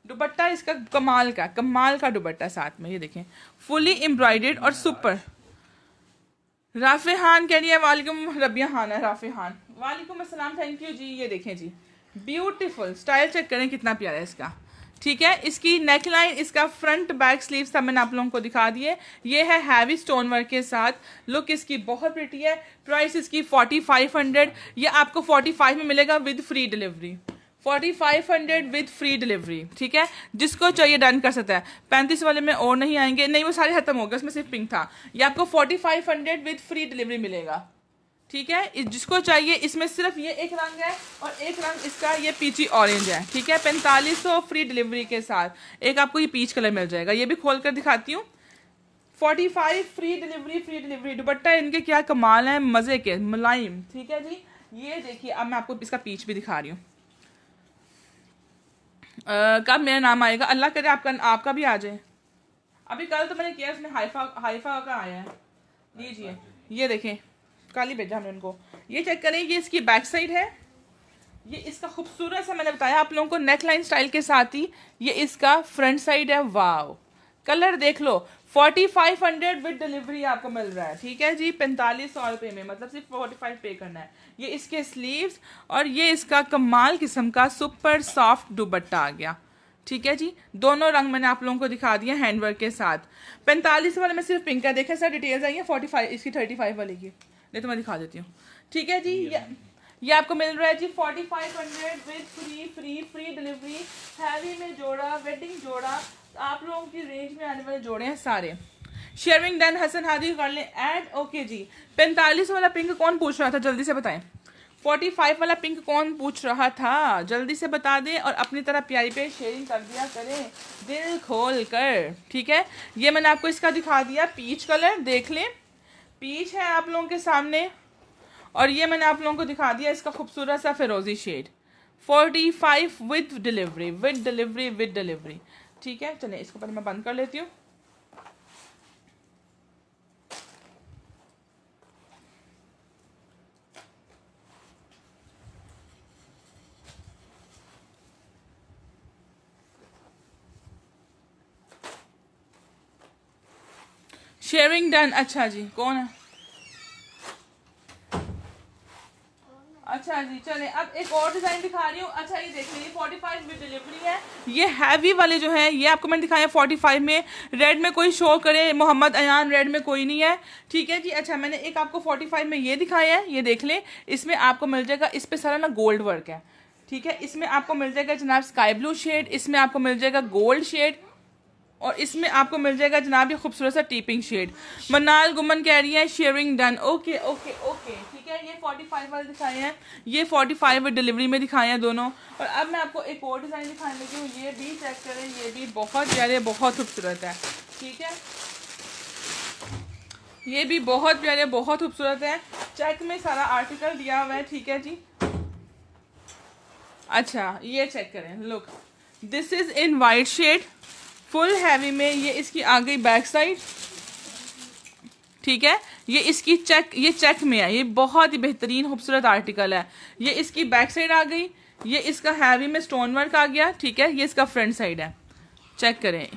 दुबट्टा इसका कमाल का कमाल का दुबट्टा साथ में ये देखें फुली एम्ब्रॉयडेड और सुपर राफे खान कह रही है वालेकुम रबिया खान है राफे हान वालेकुम असलम थैंक यू जी ये देखें जी ब्यूटीफुल स्टाइल चेक करें कितना प्यारा है इसका ठीक है इसकी नेक लाइन इसका फ्रंट बैक स्लीव सब मैंने आप लोगों को दिखा दिए ये है हैवी स्टोन वर्क के साथ लुक इसकी बहुत प्रिटी है प्राइस इसकी फोर्टी फाइव हंड्रेड ये आपको फोर्टी फाइव में मिलेगा with free delivery forty five hundred with free delivery ठीक है जिसको चाहिए डन कर सकता है पैंतीस वाले में और नहीं आएंगे नहीं वो सारे खत्म हो गए उसमें सिर्फ पिंक था ये आपको forty five hundred with free delivery मिलेगा ठीक है जिसको चाहिए इसमें सिर्फ ये एक रंग है और एक रंग इसका ये पीची ऑरेंज है ठीक है पैंतालीस सौ फ्री डिलीवरी के साथ एक आपको ये पीच कलर मिल जाएगा ये भी खोल कर दिखाती हूँ forty five free delivery free delivery dupatta इनके क्या कमाल है मज़े के मुलायम ठीक है जी ये देखिए अब मैं आपको इसका पीच भी दिखा रही हूँ कब मेरा नाम आएगा अल्लाह करे आपका आपका भी आ जाए अभी कल तो मैंने किया इसमें हाइफा हाइफा का आया है लीजिए ये देखें काली भेजा हमने उनको ये चेक करें ये इसकी बैक साइड है ये इसका खूबसूरत सा मैंने बताया आप लोगों को नेक लाइन स्टाइल के साथ ही ये इसका फ्रंट साइड है वाव कलर देख लो forty five hundred with delivery आपको मिल रहा है ठीक है जी पैंतालीस सौ रुपये में मतलब सिर्फ फोर्टी फाइव पे करना है ये इसके स्लीव्स और ये इसका कमाल किस्म का सुपर सॉफ्ट दुबट्टा आ गया ठीक है जी दोनों रंग मैंने आप लोगों को दिखा दिया हैंडवर्क के साथ पैंतालीस वाले में सिर्फ पिंक का देखें सर डिटेल्स आई है फोर्टी फाइव इसकी थर्टी फाइव वाले की ये तो मैं दिखा देती हूँ ठीक है जी ये, ये आपको मिल रहा है जी forty five hundred with free free free delivery heavy में जोड़ा वेडिंग जोड़ा आप लोगों की रेंज में आने वाले जोड़े हैं सारे शेयरिंग डन हसन हादी कर लें एड ओके जी पैंतालीस वाला पिंक कौन पूछ रहा था जल्दी से बताएं फोर्टी फाइव वाला पिंक कौन पूछ रहा था जल्दी से बता दें और अपनी तरह प्यारी पे शेयरिंग कर दिया करें दिल खोल कर ठीक है ये मैंने आपको इसका दिखा दिया पीच कलर देख लें पीच है आप लोगों के सामने और ये मैंने आप लोगों को दिखा दिया इसका खूबसूरत सा फिरोजी shade forty five with delivery with delivery with delivery ठीक है चलिए इसको पहले मैं बंद कर लेती हूँ शेविंग डन अच्छा जी कौन है अच्छा जी चले अब एक और डिज़ाइन दिखा रही हूँ अच्छा ये देख लीजिए फाइव में डिलीवरी है ये हैवी वाले जो है ये आपको मैंने दिखाया फोर्टी फाइव में रेड में कोई शो करे मोहम्मद अयान रेड में कोई नहीं है ठीक है जी अच्छा मैंने एक आपको फोर्टी फाइव में ये दिखाया है ये देख लें इसमें आपको मिल जाएगा इस पर सारा ना गोल्ड वर्क है ठीक है इसमें आपको मिल जाएगा जनाब स्काई ब्लू शेड इसमें आपको मिल जाएगा गोल्ड शेड और इसमें आपको मिल जाएगा जनाब ये खूबसूरत सा टीपिंग शेड मनाल गुमन कह रही है sharing done okay okay okay ठीक है ये फाइव वाले दिखाए हैं ये फाइव डिलीवरी में दिखाए हैं दोनों और अब मैं आपको एक और डिज़ाइन दिखाने लगी हूँ ये भी चेक करें ये भी बहुत प्यारे बहुत खूबसूरत है ठीक है ये भी बहुत प्यारे बहुत खूबसूरत है चेक में सारा आर्टिकल दिया हुआ है ठीक है जी अच्छा ये चेक करें look this is in white shade full heavy में ये इसकी आ गई बैक साइड ठीक है ये इसकी चेक ये चेक में है ये बहुत ही बेहतरीन खूबसूरत आर्टिकल है ये इसकी बैक साइड आ गई ये इसका हैवी में स्टोन वर्क आ गया ठीक है ये इसका फ्रंट साइड है चेक करें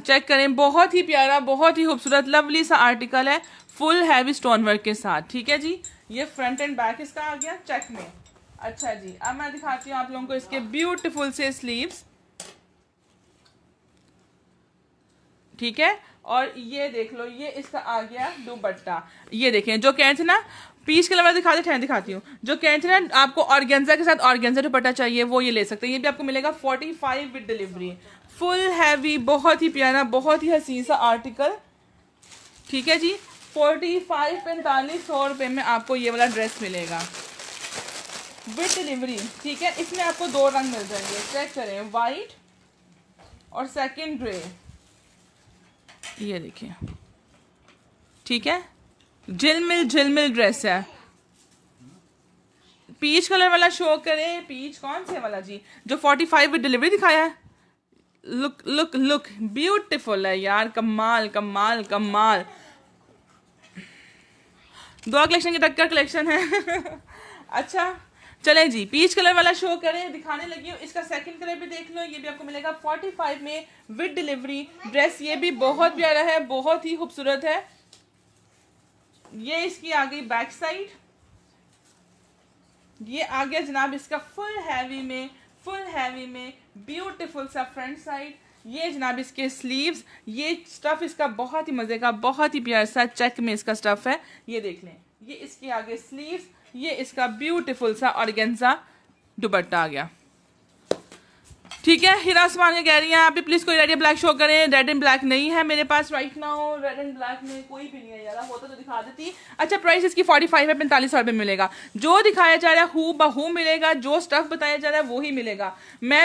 चेक करें बहुत ही प्यारा बहुत ही खूबसूरत लवली सा आर्टिकल है फुल हैवी स्टोन वर्क के साथ ठीक है जी ये फ्रंट एंड बैक इसका आ गया चेक में अच्छा जी अब मैं दिखाती हूँ आप लोगों को इसके ब्यूटीफुल से स्लीव्स ठीक है और ये देख लो ये इसका आ गया दुपट्टा ये देखें जो कहते हैं ना पीच कलर मैं दिखाते ठहर दिखाती हूँ जो कहते हैं ना आपको ऑर्गेंजा के साथ ऑर्गेंजा दुपट्टा चाहिए वो ये ले सकते हैं ये भी आपको मिलेगा forty five with delivery full heavy बहुत ही प्यारा बहुत ही हसीन सा आर्टिकल ठीक है जी फोर्टी फाइव पैंतालीस सौ रुपये में आपको ये वाला ड्रेस मिलेगा विद डिलीवरी ठीक है इसमें आपको दो रंग मिल जाएंगे चेक करें वाइट और सेकंड ग्रे ये देखिए ठीक है झिलमिल झिलमिल ड्रेस है पीच कलर वाला शो करें पीच कौन से वाला जी जो फोर्टी फाइव विद डिलीवरी दिखाया है लुक लुक लुक ब्यूटिफुल है यार कमाल कमाल कमाल दो कलेक्शन की टक्कर कलेक्शन है अच्छा चले जी पीच कलर वाला शो करें दिखाने लगी हूँ इसका सेकंड कलर भी देख लो ये भी आपको मिलेगा 45 में विद डिलीवरी ड्रेस ये भी बहुत प्यारा है बहुत ही खूबसूरत है ये इसकी आ गई बैक साइड ये आ गया जनाब इसका फुल हैवी में फुल हैवी में ब्यूटीफुल सा फ्रंट साइड ये जनाब इसके स्लीव्स ये स्टफ इसका बहुत ही मज़े का बहुत ही प्यारा सा चेक में इसका स्टफ है ये देख लें ये इसकी आगे स्लीव्स ये इसका ब्यूटीफुल सा ऑर्गेन्जा दुबट्टा आ गया ठीक है हिरा उस्मान कह रही हैं आप भी प्लीज़ कोई रेड एंड ब्लैक शो करें रेड एंड ब्लैक नहीं है मेरे पास राइट ना हो रेड एंड ब्लैक में कोई भी नहीं है यार होता तो, तो दिखा देती अच्छा प्राइस इसकी फोर्टी फाइव है पैंतालीस सौ रुपये मिलेगा जो दिखाया जा रहा है हु बहू मिलेगा जो स्टफ़ बताया जा रहा है वो ही मिलेगा मैं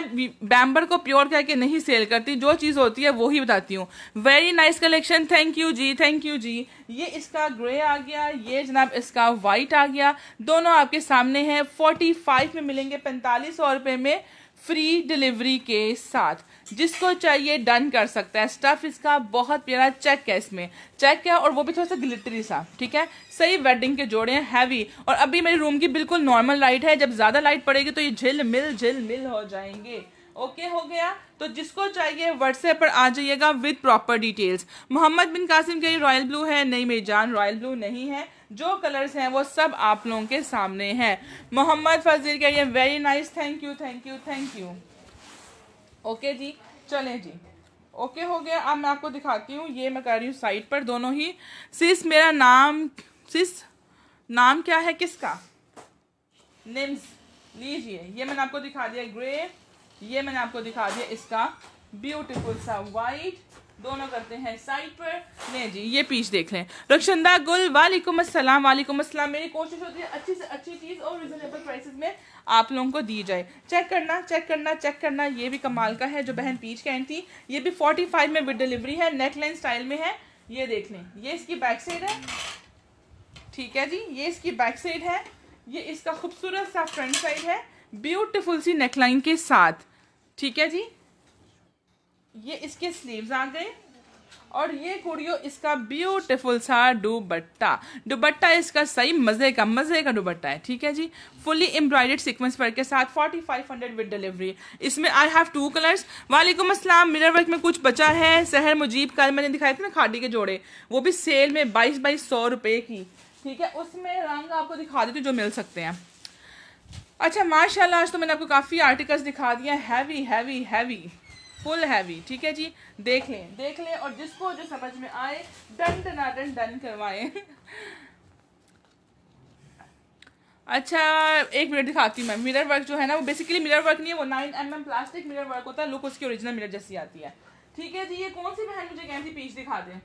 बैम्बर को प्योर के नहीं सेल करती जो चीज़ होती है वो ही बताती हूँ very nice collection thank you जी थैंक यू जी ये इसका ग्रे आ गया ये जनाब इसका वाइट आ गया दोनों आपके सामने हैं फोर्टी फाइव में मिलेंगे पैंतालीस सौ रुपये में फ्री डिलीवरी के साथ जिसको चाहिए डन कर सकता है स्टफ इसका बहुत प्यारा चेक है इसमें चेक है और वो भी थोड़ा सा ग्लिटरी सा ठीक है सही वेडिंग के जोड़े हैं हैवी और अभी मेरे रूम की बिल्कुल नॉर्मल लाइट है जब ज़्यादा लाइट पड़ेगी तो ये झिल मिल झिल मिल हो जाएंगे ओके हो गया तो जिसको चाहिए व्हाट्सएप पर आ जाइएगा with proper details Mohammad Bin Qasim के रॉयल ब्लू है नहीं मेरी जान रॉयल ब्लू नहीं है जो कलर्स हैं वो सब आप लोगों के सामने हैं मोहम्मद फजीर कह ये very nice thank you thank you thank you okay जी चले जी ओके हो गया अब मैं आपको दिखाती हूँ ये मैं कर रही हूँ साइट पर दोनों ही सिस मेरा नाम सिस नाम क्या है किसका निम्स लीजिए ये मैंने आपको दिखा दिया ग्रे ये मैंने आपको दिखा दिया इसका ब्यूटीफुल सा वाइट दोनों करते हैं साइड पर नहीं जी ये पीस देख लें रक्षंदा गुल वालेकुम अस्सलाम वालेकुम अस्सलाम मेरी कोशिश होती है अच्छी से अच्छी चीज़ और रिजनेबल प्राइसेस में आप लोगों को दी जाए चेक करना चेक करना चेक करना ये भी कमाल का है जो बहन पीच कैंड थी ये भी फोर्टी फाइव में विद डिलीवरी है नेकलाइन स्टाइल में है ये देख लें ये इसकी बैक साइड है ठीक है जी ये इसकी बैक साइड है ये इसका खूबसूरत सा फ्रंट साइड है ब्यूटिफुल सी नेकलाइन के साथ ठीक है जी ये इसके स्लीव्स आ गए और ये कुड़ियो इसका ब्यूटीफुल सा दुबट्टा दुबट्टा इसका सही मज़े का मज़े का दुबट्टा है ठीक है जी फुली एम्ब्रॉयडेड सीक्वेंस वर्क के साथ 4500 विद डिलीवरी इसमें आई हैव टू कलर्स वालेकुम अस्सलाम मिरर वर्क में कुछ बचा है सहर मुजीब कल मैंने दिखाए थे ना खादी के जोड़े वो भी सेल में बाईस बाईस सौ रुपये की ठीक है उसमें रंग आपको दिखा देती जो मिल सकते हैं अच्छा माशाल्लाह आज तो मैंने आपको काफ़ी आर्टिकल्स दिखा दिए हैं heavy heavy heavy full heavy ठीक है जी देख लें देख लें और जिसको जो समझ में आए डन डना डन डन करवाएं अच्छा एक मिनट दिखाती हूँ मैं मिरर वर्क जो है ना वो बेसिकली मिरर वर्क नहीं है वो nine M M plastic mirror work होता है लुक उसकी ओरिजिनल मिरर जैसी आती है ठीक है जी ये कौन सी बहन मुझे कहती पीस दिखा दें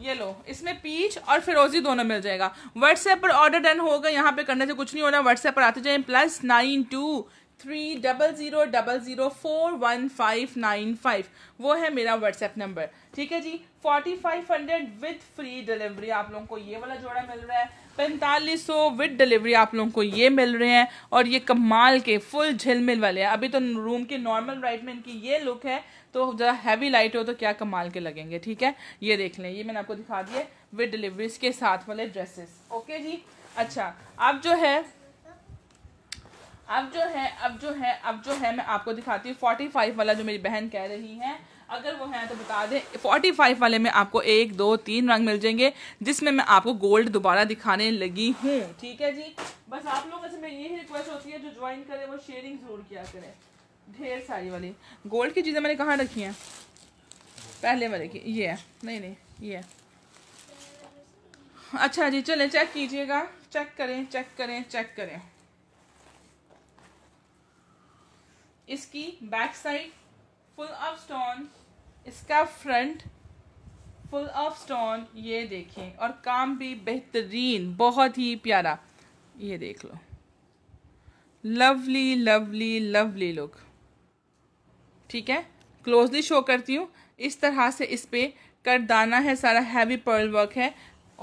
ये लो इसमें पीच और फिरोजी दोनों मिल जाएगा व्हाट्सएप पर ऑर्डर डन होगा यहाँ पे करने से कुछ नहीं होना व्हाट्सएप पर आते जाए plus nine two three double zero double zero four one five nine five वो है मेरा व्हाट्सएप नंबर ठीक है जी forty five hundred with free delivery आप लोगों को ये वाला जोड़ा मिल रहा है पैंतालीस सौ विद डिलीवरी आप लोगों को ये मिल रहे हैं और ये कमाल के फुल झिलमिल वाले हैं अभी तो रूम के नॉर्मल राइट में इनकी ये लुक है तो ज़रा हैवी लाइट हो तो क्या कमाल के लगेंगे ठीक है ये देख लें ये मैंने आपको दिखा दिए विद डिलीवरीज के साथ वाले ड्रेसेस ओके जी अच्छा अब जो है अब जो है अब जो है अब जो है मैं आपको दिखाती हूँ फोर्टी फाइव वाला जो मेरी बहन कह रही है अगर वो है तो बता दें फोर्टी फाइव वाले में आपको एक दो तीन रंग मिल जाएंगे जिसमें मैं आपको गोल्ड दोबारा दिखाने लगी हूँ ठीक है जी बस आप लोगों से मेरी यही रिक्वेस्ट होती है जो ज्वाइन करें वो शेयरिंग ज़रूर किया करें ढेर सारी वाली गोल्ड की चीज़ें मैंने कहाँ रखी हैं पहले वाले की ये है नहीं नहीं ये अच्छा जी चले चेक कीजिएगा चेक करें चेक करें चेक करें इसकी back side full of stone इसका फ्रंट फुल ऑफ स्टोन ये देखें और काम भी बेहतरीन बहुत ही प्यारा ये देख लो लवली लवली लवली लुक ठीक है क्लोजली शो करती हूँ इस तरह से इस पर करदाना है सारा हैवी पर्ल वर्क है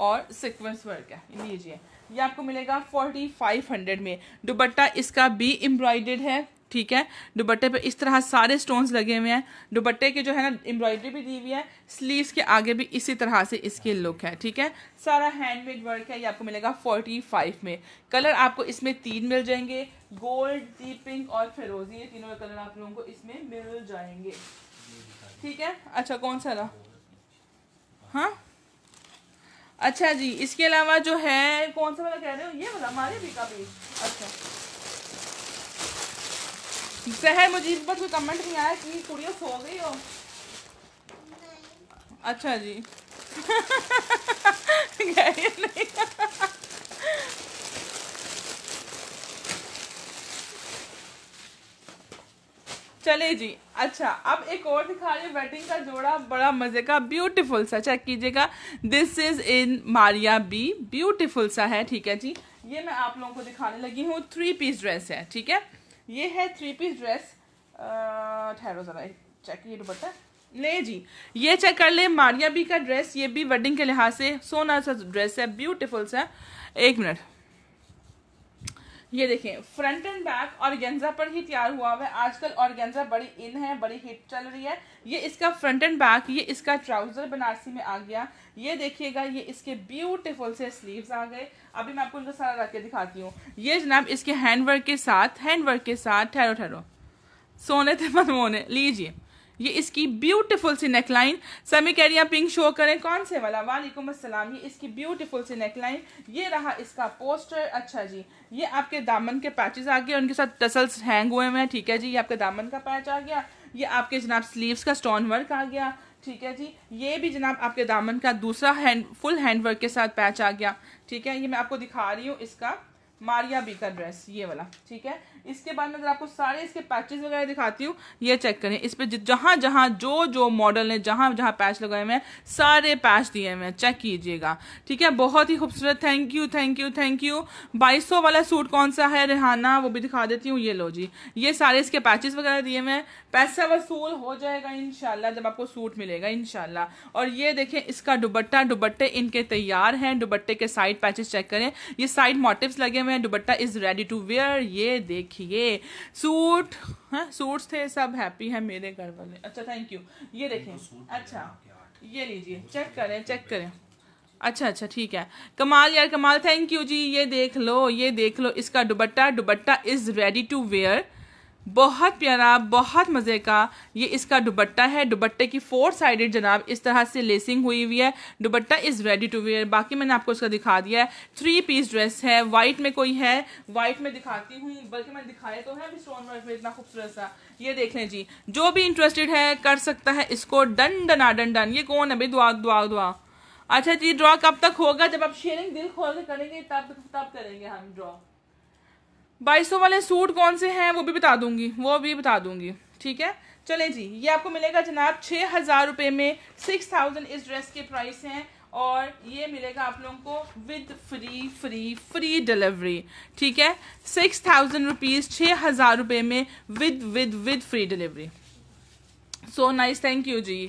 और सिक्वेंस वर्क है लीजिए ये आपको मिलेगा फोर्टी फाइव हंड्रेड में दुबट्टा इसका भी एम्ब्रॉयडेड है ठीक है दुपट्टे पे इस तरह सारे स्टोन्स लगे हुए हैं दुपट्टे के जो है ना एम्ब्रॉयडरी भी दी हुई है स्लीव्स के आगे भी इसी तरह से इसके लुक है ठीक है सारा हैंडमेड वर्क है ये आपको मिलेगा फोर्टी फाइव में कलर आपको इसमें तीन मिल जाएंगे गोल्ड डीप पिंक और फेरोजी ये तीनों कलर आप लोगों को इसमें मिल जाएंगे ठीक है अच्छा कौन सा रहा हाँ अच्छा जी इसके अलावा जो है कौन सा वाला कह रहे हो ये वाला हमारे भी का भी अच्छा मुझे इस पर कोई कमेंट नहीं आया कि कुड़ियों सो गई हो अच्छा जी नहीं चले जी अच्छा अब एक और दिखा रही है वेडिंग का जोड़ा बड़ा मज़े का ब्यूटीफुल सा चेक कीजिएगा this is in Maria B beautiful सा है ठीक है जी ये मैं आप लोगों को दिखाने लगी हूँ थ्री पीस ड्रेस है ठीक है ये है थ्री पीस ड्रेस ठहरो ज़रा चेक ये दुपट्टा ले जी ये चेक कर ले मारिया बी का ड्रेस ये भी वेडिंग के लिहाज से सोना सा ड्रेस है ब्यूटीफुल सा एक मिनट ये देखें फ्रंट एंड बैक और गेंजा पर ही तैयार हुआ हुआ है आजकल और गेंजा बड़ी इन है बड़ी हिट चल रही है ये इसका फ्रंट एंड बैक ये इसका ट्राउजर बनारसी में आ गया ये देखिएगा ये इसके ब्यूटीफुल से स्लीव्स आ गए अभी मैं आपको इनका सारा रख के दिखाती हूँ ये जनाब इसके हैंड वर्क के साथ हैंड वर्क के साथ ठहरो ठहरो सोने थे मनमोने लीजिए ये इसकी ब्यूटीफुल सी नेकलाइन समी कह रही है पिंक शो करें कौन से वाला वालेकुम अस्सलाम ये इसकी ब्यूटीफुल सी नेकलाइन ये रहा इसका पोस्टर अच्छा जी ये आपके दामन के पैचेस आ गए उनके साथ टसल्स हैंग हुए हुए हैं ठीक है जी ये आपके दामन का पैच आ गया ये आपके जनाब स्लीव्स का स्टोन वर्क आ गया ठीक है जी ये भी जनाब आपके दामन का दूसरा हैंड फुल हैंड वर्क के साथ पैच आ गया ठीक है ये मैं आपको दिखा रही हूँ इसका मारिया बीकर ड्रेस ये वाला ठीक है इसके बाद में अगर आपको सारे इसके पैचेस वगैरह दिखाती हूँ ये चेक करें इस पर जहाँ जहाँ जो जो मॉडल ने जहाँ जहाँ पैच लगाए हुए हैं सारे पैच दिए हुए हैं चेक कीजिएगा ठीक है बहुत ही खूबसूरत thank you thank you thank you बाईस वाला सूट कौन सा है रिहाना वो भी दिखा देती हूँ ये लो जी ये सारे इसके पैचेस वगैरह दिए हुए हैं पैसा वसूल हो जाएगा इनशाला जब आपको सूट मिलेगा इनशाला और ये देखें इसका दुबट्टा दुबट्टे इनके तैयार हैं दुबट्टे के साइड पैचेस चेक करें ये साइड मोटिव्स लगे हुए हैं dupatta is ready to wear ये देखिए देखिए सूट हाँ सूट्स थे सब हैप्पी है मेरे घर वाले अच्छा थैंक यू ये देखें अच्छा ये लीजिए चेक करें चेक करें अच्छा अच्छा ठीक है कमाल यार कमाल थैंक यू जी ये देख लो ये देख लो इसका dupatta dupatta is ready to wear बहुत प्यारा बहुत मज़े का ये इसका दुबट्टा है दुबट्टे की फोर साइडेड जनाब इस तरह से लेसिंग हुई हुई है dupatta is ready to wear बाकी मैंने आपको इसका दिखा दिया है थ्री पीस ड्रेस है वाइट में कोई है वाइट में दिखाती हूँ बल्कि मैंने दिखाया तो है अभी स्टोन वर्क में इतना खूबसूरत सा ये देख लें जी जो भी इंटरेस्टेड है कर सकता है इसको डन डना डन डन ये कौन है भाई दुआ दुआ दुआ अच्छा जी ड्रॉ कब तक होगा जब आप शेयरिंग दिल खोल करेंगे तब तब करेंगे हम ड्रॉ बाईसो वाले सूट कौन से हैं वो भी बता दूंगी वो भी बता दूंगी ठीक है चले जी ये आपको मिलेगा जनाब छः हज़ार रुपये में सिक्स थाउजेंड इस ड्रेस के प्राइस हैं और ये मिलेगा आप लोगों को with free free free delivery ठीक है सिक्स थाउजेंड रुपीज़ छः हज़ार रुपये में with with with free delivery so nice thank you जी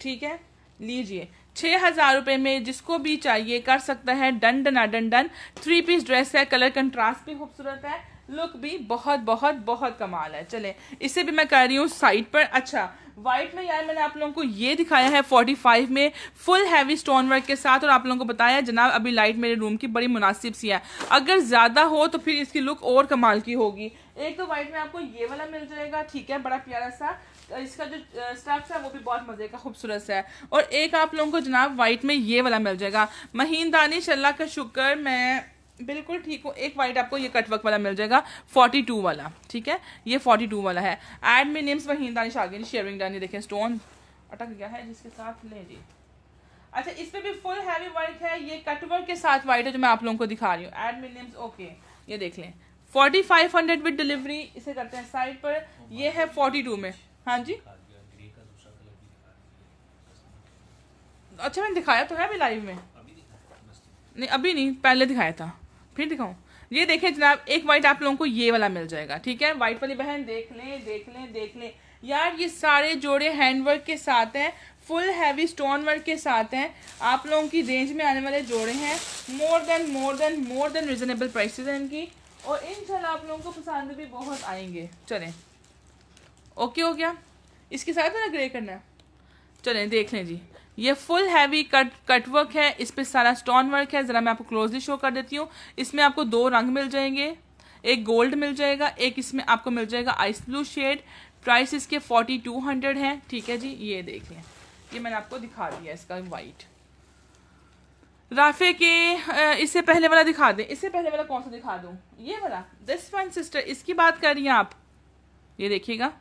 ठीक है लीजिए छह हज़ार रुपए में जिसको भी चाहिए कर सकता है done done done done three piece dress है कलर कंट्रास्ट भी खूबसूरत है लुक भी बहुत बहुत बहुत कमाल है चले इसे भी मैं कर रही हूँ साइड पर अच्छा व्हाइट में यार मैंने आप लोगों को ये दिखाया है 45 में फुल हैवी स्टोन वर्क के साथ और आप लोगों को बताया जनाब अभी लाइट मेरे रूम की बड़ी मुनासिब सी है अगर ज़्यादा हो तो फिर इसकी लुक और कमाल की होगी एक तो वाइट में आपको ये वाला मिल जाएगा ठीक है बड़ा प्यारा सा इसका जो स्टेप्स है वो भी बहुत मज़े का खूबसूरत है और एक आप लोगों को जनाब वाइट में ये वाला मिल जाएगा महीन दानिश अल्लाह का शुक्र मैं बिल्कुल ठीक हूँ एक वाइट आपको ये कटवर्क वाला मिल जाएगा 42 वाला ठीक है ये 42 वाला है एड में नेम्स महीन दानिश आ शेयरिंग दानी देखें स्टोन अटक गया है जिसके साथ ले जी अच्छा इस पर भी फुल हैवी वर्क है ये कटवर्क के साथ वाइट है जो मैं आप लोगों को दिखा रही हूँ एड में नेम्स ओके ये देख लें forty five hundred with delivery इसे करते हैं साइड पर ये है फोर्टी टू में हाँ जी अच्छा मैंने दिखाया तो है अभी लाइव में नहीं अभी नहीं पहले दिखाया था फिर दिखाऊं ये देखें जनाब एक वाइट आप लोगों को ये वाला मिल जाएगा ठीक है वाइट वाली बहन देख लें देख लें देख लें यार ये सारे जोड़े हैंडवर्क के साथ हैं फुल हैवी स्टोन वर्क के साथ हैं आप लोगों की रेंज में आने वाले जोड़े हैं more than more than more than reasonable prices हैं इनकी और इन आप लोगों को पसंद भी बहुत आएंगे चलें ओके हो गया इसके साथ ना ग्रे करना है चलें देख लें जी ये full heavy cut cut work है इस पर सारा स्टोन वर्क है ज़रा मैं आपको क्लोजली शो कर देती हूँ इसमें आपको दो रंग मिल जाएंगे एक गोल्ड मिल जाएगा एक इसमें आपको मिल जाएगा आइस ब्लू शेड प्राइस इसके फोर्टी टू हंड्रेड है ठीक है जी ये देख लें ये मैंने आपको दिखा दिया इसका वाइट राफे के इससे पहले वाला दिखा दें इससे पहले वाला कौन सा दिखा दूँ ये वाला दिस वन सिस्टर इसकी बात कर रही हैं आप ये देखिएगा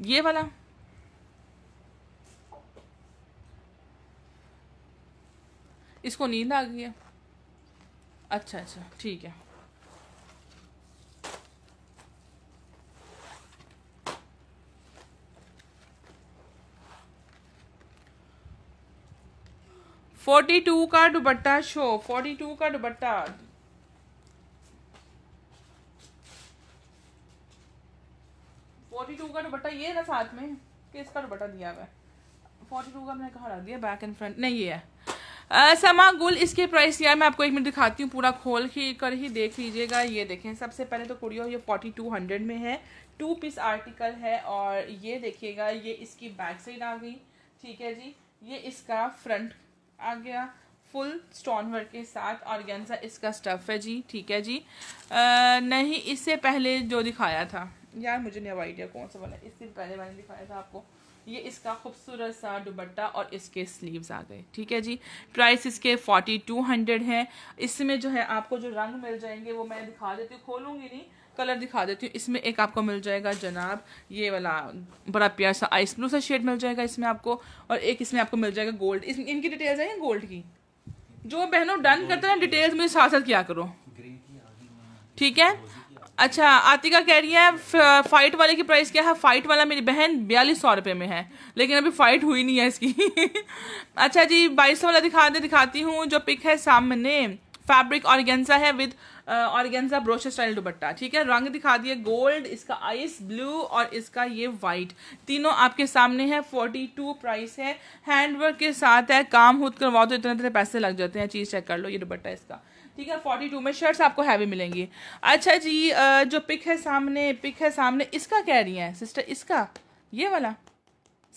ये वाला इसको नींद आ गई है अच्छा अच्छा ठीक है फोर्टी टू का दुपट्टा शो फोर्टी टू का दुबट्टा फोर्टी टू का दुपट्टा ये ना साथ में कि इसका दुपट्टा दिया हुआ है फोर्टी टू का मैंने कहा दिया बैक एंड फ्रंट नहीं ये है समा गुल इसके प्राइस यार मैं आपको एक मिनट दिखाती हूँ पूरा खोल ही कर ही देख लीजिएगा ये देखें सबसे पहले तो कुड़ियों ये फोर्टी टू हंड्रेड में है टू पीस आर्टिकल है और ये देखिएगा ये इसकी बैक साइड आ गई ठीक है जी ये इसका फ्रंट आ गया फुल स्टोन वर्क के साथ और इसका स्टफ़ है जी ठीक है जी आ, नहीं इससे पहले जो दिखाया था यार मुझे नहीं अब आइडिया कौन सा बना इस दिन पहले मैंने दिखाया था आपको ये इसका खूबसूरत सा दुबट्टा और इसके स्लीव्स आ गए ठीक है जी प्राइस इसके फोर्टी टू हंड्रेड है इसमें जो है आपको जो रंग मिल जाएंगे वो मैं दिखा देती हूँ खोलूंगी नहीं कलर दिखा देती हूँ इसमें एक आपको मिल जाएगा जनाब ये वाला बड़ा प्यार सा आइस ब्लू सा शेड मिल जाएगा इसमें आपको और एक इसमें आपको मिल जाएगा गोल्ड इस, इनकी डिटेल्स आई गोल्ड की जो बहनों डन करते हैं डिटेल्स मुझे साथ साथ क्या करो ठीक है अच्छा आतिका कह रही है फाइट वाले की प्राइस क्या है फाइट वाला मेरी बहन बयालीस सौ रुपये में है लेकिन अभी फाइट हुई नहीं है इसकी अच्छा जी बाईस सौ वाला दिखा दे दिखाती हूँ जो पिक है सामने फैब्रिक ऑर्गेन्जा है with organza brochure style dupatta ठीक है रंग दिखा दिए गोल्ड इसका आइस ब्लू और इसका ये वाइट तीनों आपके सामने है फोर्टी टू प्राइस है हैंडवर्क के साथ है काम खुद करवा तो इतने इतने पैसे लग जाते हैं चीज़ चेक कर लो ये दुपट्टा इसका ठीक है फोर्टी टू में शर्ट्स आपको हैवी मिलेंगी अच्छा जी जो पिक है सामने पिक है सामने इसका कह रही हैं सिस्टर इसका ये वाला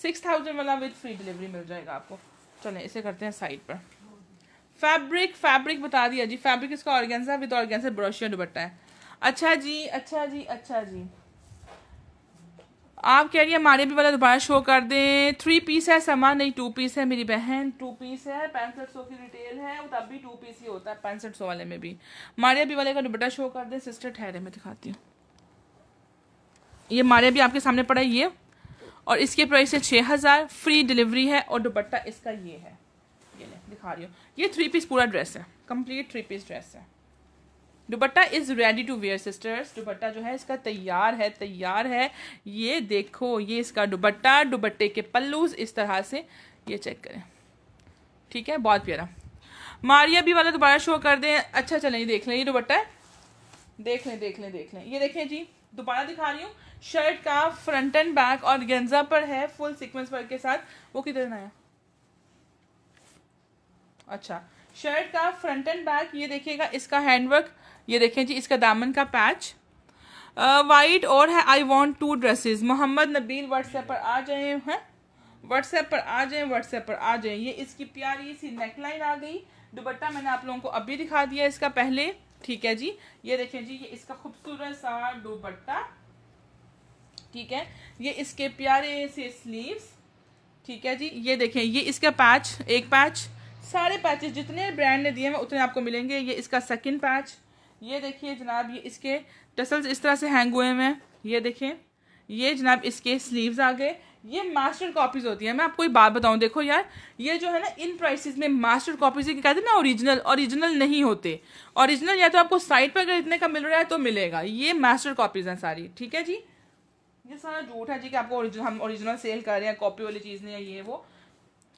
सिक्स थाउजेंड वाला विथ फ्री डिलीवरी मिल जाएगा आपको चलें इसे करते हैं साइड पर फैब्रिक फैब्रिक बता दिया जी फैब्रिक इसका ऑर्गेंजा विद ऑर्गेंजा ब्रोशिया दुपट्टा है अच्छा जी अच्छा जी अच्छा जी आप कह रही है हमारे भी वाला दोबारा शो कर दें थ्री पीस है सामान नहीं टू पीस है मेरी बहन टू पीस है पैंसठ सौ की रिटेल है वो तब भी टू पीस ही होता है पैंसठ सौ वाले में भी मारिया भी वाले का दुपट्टा शो कर दें सिस्टर ठहरे मैं दिखाती हूँ ये मारिया भी आपके सामने पड़ा ये और इसके प्राइस है छः हज़ार फ्री डिलीवरी है और दुपट्टा इसका ये है ये ले दिखा रही हूँ ये थ्री पीस पूरा ड्रेस है कंप्लीट थ्री पीस ड्रेस है dupatta is ready to wear sisters dupatta जो है इसका तैयार है तैयार है ये देखो ये इसका दुपट्टा दुपट्टे के पल्लूज इस तरह से ये चेक करें ठीक है बहुत प्यारा मारिया भी वाला दोबारा शो कर दें अच्छा चलें ये देख लें ये दुपट्टा है देख लें देख लें देख लें ये देखें जी दोबारा दिखा रही हूँ शर्ट का फ्रंट एंड बैक और गेंजा पर है फुल सिक्वेंस वर्क के साथ वो किधर आया अच्छा शर्ट का फ्रंट एंड बैक ये देखिएगा इसका हैंडवर्क ये देखें जी इसका दामन का पैच वाइट और है I want two dresses Mohammad Nabeel WhatsApp पर आ जाए हैं व्हाट्सएप पर आ जाए व्हाट्सएप पर आ जाए ये इसकी प्यारी सी नेकलाइन आ गई दुबट्टा मैंने आप लोगों को अभी दिखा दिया इसका पहले ठीक है जी ये देखें जी ये इसका खूबसूरत सा दुबट्टा ठीक है ये इसके प्यारे से स्लीव्स ठीक है जी ये देखें ये इसका पैच एक पैच सारे पैचेस जितने ब्रांड ने दिए हैं उतने आपको मिलेंगे ये इसका सेकंड पैच ये देखिए जनाब ये इसके टसल्स इस तरह से हैंग हुए हैं ये देखिए ये जनाब इसके स्लीव्स आ गए ये मास्टर कॉपीज़ होती है मैं आपको एक बात बताऊं देखो यार ये जो है ना इन प्राइसेस में मास्टर कॉपीज़ कहते हैं ना ओरिजिनल ओरिजिनल नहीं होते ओरिजिनल या तो आपको साइट पर अगर इतने का मिल रहा है तो मिलेगा ये मास्टर कॉपीज़ हैं सारी ठीक है जी ये सारा झूठ है जी कि आपको हम ओरिजिनल सेल कर रहे हैं कॉपी वाली चीज़ नहीं है ये वो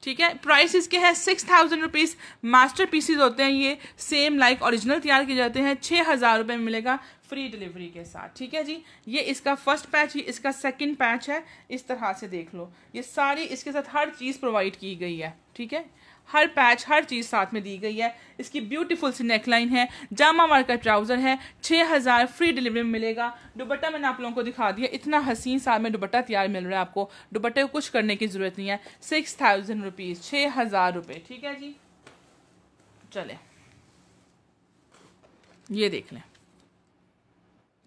ठीक है प्राइस इसके हैं six thousand rupees master pieces होते हैं ये सेम लाइक ओरिजिनल तैयार किए जाते हैं छः हज़ार रुपये में मिलेगा फ्री डिलीवरी के साथ ठीक है जी ये इसका फर्स्ट पैच ही इसका सेकंड पैच है इस तरह से देख लो ये सारी इसके साथ हर चीज़ प्रोवाइड की गई है ठीक है हर पैच हर चीज़ साथ में दी गई है इसकी ब्यूटीफुल सी नेकलाइन है जामा वार का ट्राउज़र है छह हज़ार फ्री डिलीवरी में मिलेगा दुबट्टा मैंने आप लोगों को दिखा दिया इतना हसीन साल में दुबट्टा तैयार मिल रहा है आपको दुबट्टे को कुछ करने की ज़रूरत नहीं है सिक्स थाउजेंड रुपीज़ छः हज़ार रुपये ठीक है जी चले ये देख लें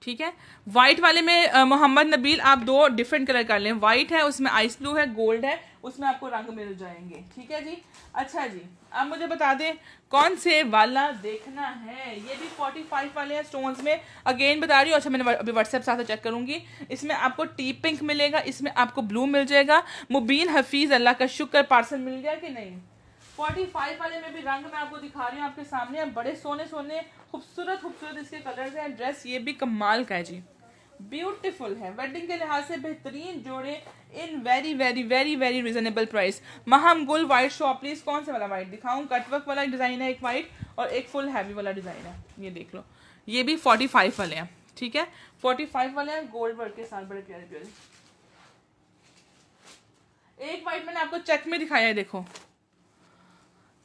ठीक है वाइट वाले में मोहम्मद नबील आप दो डिफरेंट कलर कर लें वाइट है उसमें आइस ब्लू है गोल्ड है उसमें आपको रंग मिल जाएंगे ठीक है जी अच्छा जी आप मुझे बता दें कौन से वाला देखना है ये भी फोर्टी फाइव वाले हैं स्टोन्स में अगेन बता रही हूँ अच्छा मैंने अभी व्हाट्सएप साथ चेक करूंगी इसमें आपको टी पिंक मिलेगा इसमें आपको ब्लू मिल जाएगा मुबीन हफीज़ अल्लाह का शुक्र पार्सल मिल गया कि नहीं फोर्टी फाइव वाले में भी रंग मैं आपको दिखा रही हूँ आपके सामने आप बड़े सोने सोने खूबसूरत खूबसूरत इसके कलर्स हैं ड्रेस ये भी कमाल का है जी ब्यूटीफुल है वेडिंग के लिहाज से बेहतरीन जोड़े in very very very very reasonable price Maham Gul white shop please कौन से वाला वाइट दिखाऊं कटवर्क वाला डिजाइन है एक वाइट और एक फुल हैवी वाला डिजाइन है ये देख लो ये भी फोर्टी फाइव वाले हैं ठीक है फोर्टी फाइव वाले हैं गोल्ड वर्क के साथ बड़े प्यारे प्यारे एक वाइट मैंने आपको चेक में दिखाया है देखो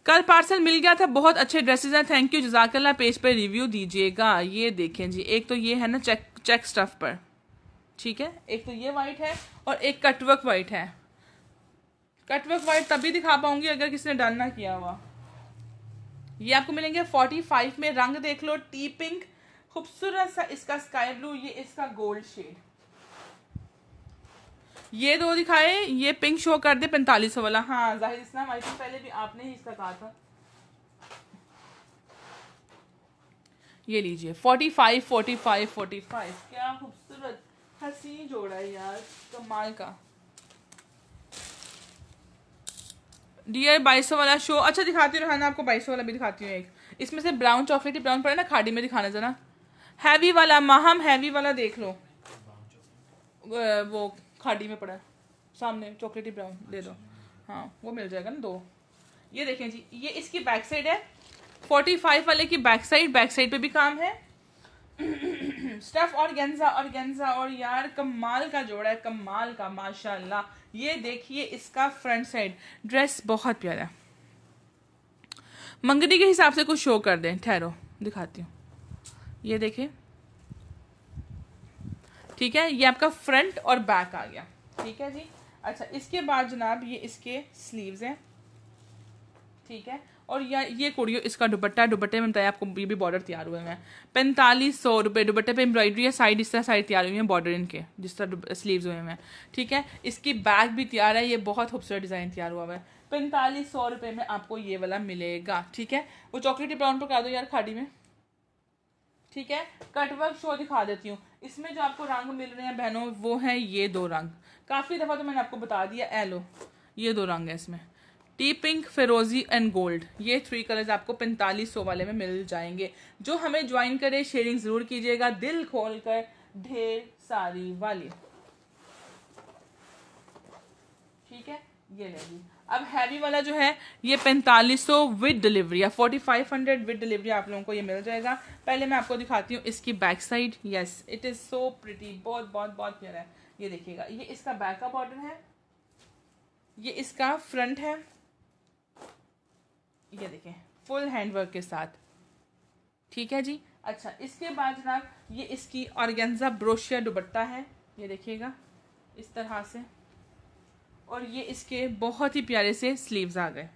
कल पार्सल मिल गया था बहुत अच्छे ड्रेसेस हैं थैंक यू जजाकल्ला पेज पर रिव्यू दीजिएगा ये देखें जी एक तो ये है ना चेक चेक स्टफ पर ठीक है एक तो ये वाइट है और एक कटवर्क वाइट है कटवर्क वाइट तभी दिखा पाऊंगी अगर किसी ने डालना किया हुआ ये आपको मिलेंगे फोर्टी फाइव में रंग देख लो टी पिंक खूबसूरत सा इसका स्काई ब्लू ये इसका गोल्ड शेड ये दो दिखाए ये पिंक शो कर दे पैंतालीस सौ वाला हाँ जाहिर इस्लाम आई थिंक पहले भी आपने ही इसका कहा था ये लीजिए forty five forty five forty five क्या खूबसूरत हसी जोड़ा है यार कमाल का डियर बाईस वाला शो अच्छा दिखाती हूँ ना आपको बाईस वाला भी दिखाती हूँ एक इसमें से ब्राउन चॉकलेट ब्राउन पड़े ना खाड़ी में दिखाना जरा हैवी वाला माहम हैवी वाला देख लो वो खाड़ी में पड़ा है सामने चॉकलेटी ब्राउन दे दो अच्छा। हाँ वो मिल जाएगा ना दो ये देखें जी ये इसकी बैक साइड है फोर्टी फाइव वाले की बैक साइड बैक साइड पे भी काम है स्टफ और गेंजा और गेंजा और यार कमाल का जोड़ा है कमाल का माशाल्लाह ये देखिए इसका फ्रंट साइड ड्रेस बहुत प्यारा है मंगनी के हिसाब से कुछ शो कर दें ठहरो दिखाती हूँ ये देखें ठीक है ये आपका फ्रंट और बैक आ गया ठीक है जी अच्छा इसके बाद जनाब ये इसके स्लीव्स हैं ठीक है और या ये कोड़ियो इसका दुपट्टा दुबट्टे दुपट्टे में बताया आपको ये भी बॉर्डर तैयार हुए हैं पैंतालीस सौ रुपये दुपट्टे पे एम्ब्रॉयडरी है साइड इस तरह साइड तैयार हुई है बॉर्डर इनके जिस तरह स्लीव्स हुए हैं ठीक है इसकी बैग भी तैयार है ये बहुत खूबसूरत डिज़ाइन तैयार हुआ हुआ है पैंतालीस सौ रुपये में आपको ये वाला मिलेगा ठीक है वो चॉकलेटी ब्राउन पर कर दो यार खाड़ी में ठीक है कटवर्क शो दिखा देती हूँ इसमें जो आपको रंग मिल रहे हैं बहनों वो हैं ये दो रंग काफ़ी दफ़ा तो मैंने आपको बता दिया एलो ये दो रंग है इसमें टी पिंक फिरोजी एंड गोल्ड ये थ्री कलर्स आपको पैंतालीस सौ वाले में मिल जाएंगे जो हमें ज्वाइन करे शेयरिंग ज़रूर कीजिएगा दिल खोल कर ढेर सारी वाली ठीक है ये ले अब हैवी वाला जो है ये पैंतालीस सौ विद डिलीवरी या forty five hundred with delivery आप लोगों को ये मिल जाएगा पहले मैं आपको दिखाती हूँ इसकी back side yes it is so pretty बहुत बहुत बहुत प्यारा है ये देखिएगा ये इसका बैकअप बॉर्डर है ये इसका फ्रंट है ये देखें फुल हैंडवर्क के साथ ठीक है जी अच्छा इसके बाद जनाब ये इसकी ऑर्गेन्जा ब्रोशिया दुबट्टा है ये देखिएगा इस तरह से और ये इसके बहुत ही प्यारे से स्लीव्स आ गए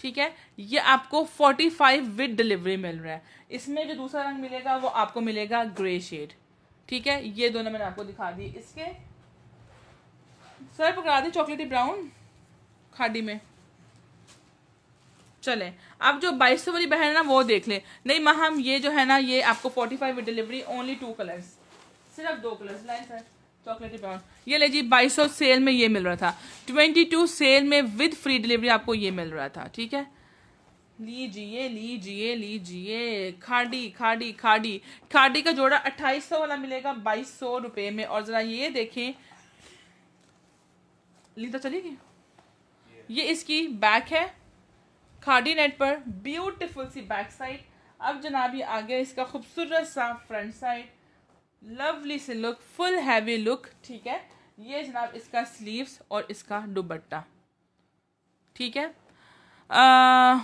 ठीक है ये आपको 45 विथ डिलीवरी मिल रहा है इसमें जो दूसरा रंग मिलेगा वो आपको मिलेगा ग्रे शेड ठीक है ये दोनों मैंने आपको दिखा दी इसके सर पकड़ा दी चॉकलेटी ब्राउन खाडी में चले अब जो बाईस वाली बहन है ना वो देख ले नहीं माँ हम ये जो है ना ये आपको 45 with delivery only two colours सिर्फ दो कलर लाइन सर चॉकलेटी ये ले जी बाईस सेल में ये मिल रहा था ट्वेंटी टू सेल में विद फ्री डिलीवरी आपको ये मिल रहा था ठीक है लीजिए लीजिए लीजिए खाड़ी खाड़ी खाड़ी खाड़ी का जोड़ा अट्ठाईस सौ वाला मिलेगा बाईस सौ रुपए में और ज़रा ये देखें ली तो चलेगी ये इसकी बैक है खाड़ी नेट पर ब्यूटीफुल सी बैक साइड अब जनाबी आ गया इसका खूबसूरत सा फ्रंट साइड लवली से लुक फुल हैवी लुक ठीक है ये जनाब इसका स्लीव्स और इसका दुबट्टा ठीक है आ,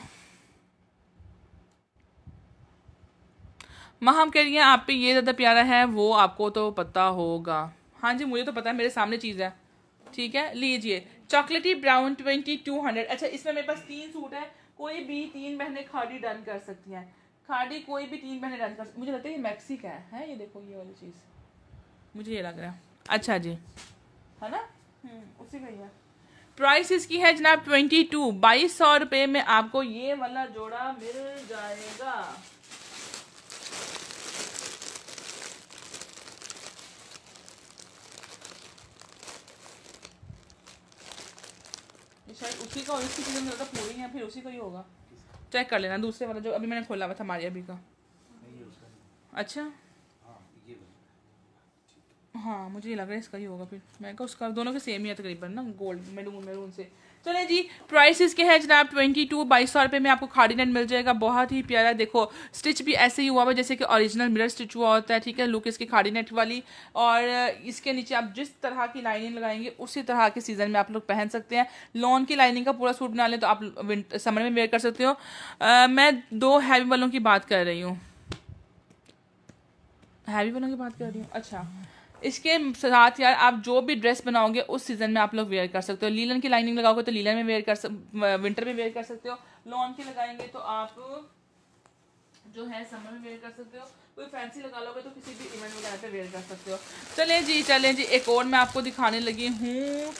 हम कह रही हैं आप पे ये ज़्यादा प्यारा है वो आपको तो पता होगा हाँ जी मुझे तो पता है मेरे सामने चीज़ है ठीक है लीजिए चॉकलेटी ब्राउन ट्वेंटी टू हंड्रेड अच्छा इसमें मेरे पास तीन सूट है कोई भी तीन बहनें खाली डन कर सकती हैं खाड़ी कोई भी तीन महीने रन मुझे लगता है ये मैक्सी का है, है ये देखो ये वाली चीज़ मुझे ये लग रहा है अच्छा जी है ना हम्म, उसी का ही है प्राइस इसकी है जनाब ट्वेंटी टू बाईस सौ रुपये में आपको ये वाला जोड़ा मिल जाएगा शायद उसी का और इसकी चीज़ें पूरी है फिर उसी का ही होगा चेक कर लेना दूसरे वाला जो अभी मैंने खोला हुआ था हमारे अभी का अच्छा हाँ, हाँ मुझे नहीं लग रहा है इसका ही होगा फिर मैं कहा उसका दोनों के सेम ही है तकरीबन ना गोल्ड मेरून मेरून से चले जी प्राइसेस के हैं जनाब ट्वेंटी टू बाईस सौ रुपये में आपको खाड़ी नेट मिल जाएगा बहुत ही प्यारा देखो स्टिच भी ऐसे ही हुआ हुआ जैसे कि ओरिजिनल मिरर स्टिच हुआ होता है ठीक है लुक इसकी खाड़ी नेट वाली और इसके नीचे आप जिस तरह की लाइनिंग लगाएंगे उसी तरह के सीजन में आप लोग पहन सकते हैं लॉन की लाइनिंग का पूरा सूट बना लें तो आप समर में वेयर कर सकते हो आ, मैं दो हैवी वालों की बात कर रही हूँ हैवी वालों की बात कर रही हूँ अच्छा इसके साथ यार आप जो भी ड्रेस बनाओगे उस सीज़न में आप लोग वेयर कर सकते हो लीलन की लाइनिंग लगाओगे तो लीलन में वेयर कर सकते विंटर में वेयर कर सकते हो लॉन की लगाएंगे तो आप जो है समर में वेयर कर सकते हो कोई फैंसी लगा लोगे तो किसी भी इवेंट वगैरह पे वेयर कर सकते हो चले जी चले जी एक और मैं आपको दिखाने लगी हूँ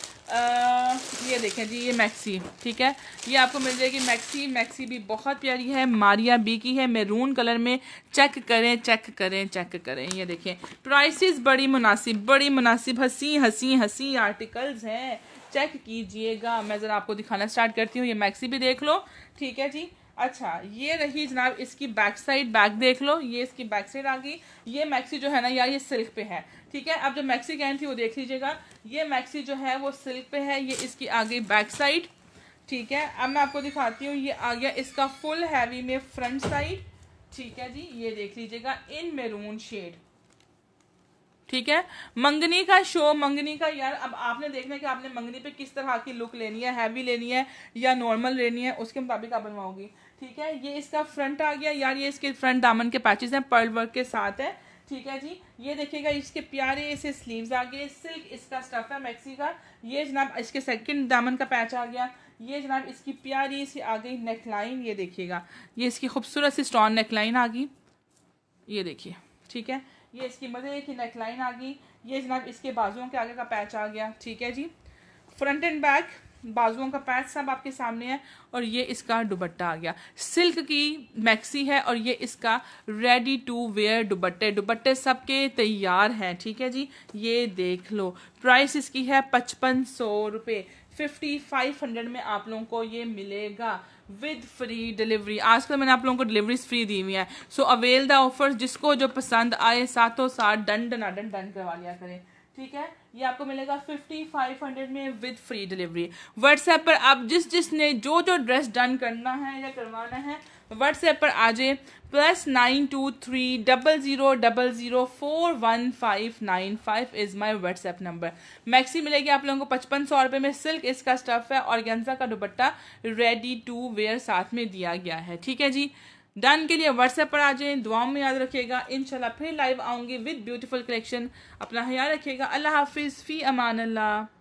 ये देखें जी ये मैक्सी ठीक है ये आपको मिल जाएगी मैक्सी मैक्सी भी बहुत प्यारी है मारिया बी की है मेरून कलर में चेक करें चेक करें चेक करें ये देखें प्राइसेस बड़ी मुनासिब बड़ी मुनासिब हंसी हंसी हंसी आर्टिकल्स हैं चेक कीजिएगा मैं ज़रा आपको दिखाना स्टार्ट करती हूँ ये मैक्सी भी देख लो ठीक है जी अच्छा ये रही जनाब इसकी बैक साइड बैक देख लो ये इसकी बैक साइड आ गई ये मैक्सी जो है ना यार ये सिल्क पे है ठीक है अब जो मैक्सी कैन थी वो देख लीजिएगा ये मैक्सी जो है वो सिल्क पे है ये इसकी आ गई बैक साइड ठीक है अब मैं आपको दिखाती हूँ ये आ गया इसका फुल हैवी में फ्रंट साइड ठीक है जी ये देख लीजिएगा इन मेरून शेड ठीक है मंगनी का शो मंगनी का यार अब आपने देखना है कि आपने मंगनी पे किस तरह की लुक लेनी है हैवी लेनी है या नॉर्मल लेनी है उसके मुताबिक आप बनवाओगी ठीक है ये इसका फ्रंट आ गया यार ये इसके फ्रंट दामन के पैचेस हैं पर्ल वर्क के साथ है ठीक है जी ये देखिएगा इसके प्यारे ऐसे स्लीव्स आ गए सिल्क इसका स्टफ है मैक्सी का ये जनाब इसके सेकंड दामन का पैच आ गया ये जनाब इसकी प्यारी सी आ गई नेक लाइन ये देखिएगा ये इसकी खूबसूरत सी स्टॉन नेक लाइन आ गई ये देखिए ठीक है ये इसकी मज़े की नेक लाइन आ गई ये जनाब इसके बाजुओं के आगे का पैच आ गया ठीक है जी फ्रंट एंड बैक बाजुओं का पैच सब आपके सामने है और ये इसका दुबट्टा आ गया सिल्क की मैक्सी है और ये इसका रेडी टू वेयर दुबट्टे दुबट्टे सबके तैयार हैं ठीक है जी ये देख लो प्राइस इसकी है पचपन सौ रुपये फिफ्टी फाइव हंड्रेड में आप लोगों को ये मिलेगा विद फ्री डिलीवरी आजकल मैंने आप लोगों को डिलीवरी फ्री दी हुई है सो अवेल द ऑफर जिसको जो पसंद आए सातों साथ डन डना डन डन करवा लिया करें ठीक है ये आपको मिलेगा फिफ्टी फाइव हंड्रेड में विद फ्री डिलीवरी व्हाट्सएप पर आप जिस जिसने जो जो ड्रेस डन करना है या करवाना है व्हाट्सएप पर आ जाए plus nine two three double zero double zero four one five nine five is my WhatsApp number maxi मिलेगी आप लोगों को पचपन सौ रुपये में सिल्क इसका स्टफ़ है और गेंजा का दुपट्टा रेडी टू वेयर साथ में दिया गया है ठीक है जी डन के लिए व्हाट्सएप पर आ जाए दुआओं में याद रखिएगा इनशाला फिर लाइव आऊँगी विद ब्यूटीफुल कलेक्शन अपना ख्याल रखिएगा अल्लाह हाफिज़ फ़ी अमान अल्लाह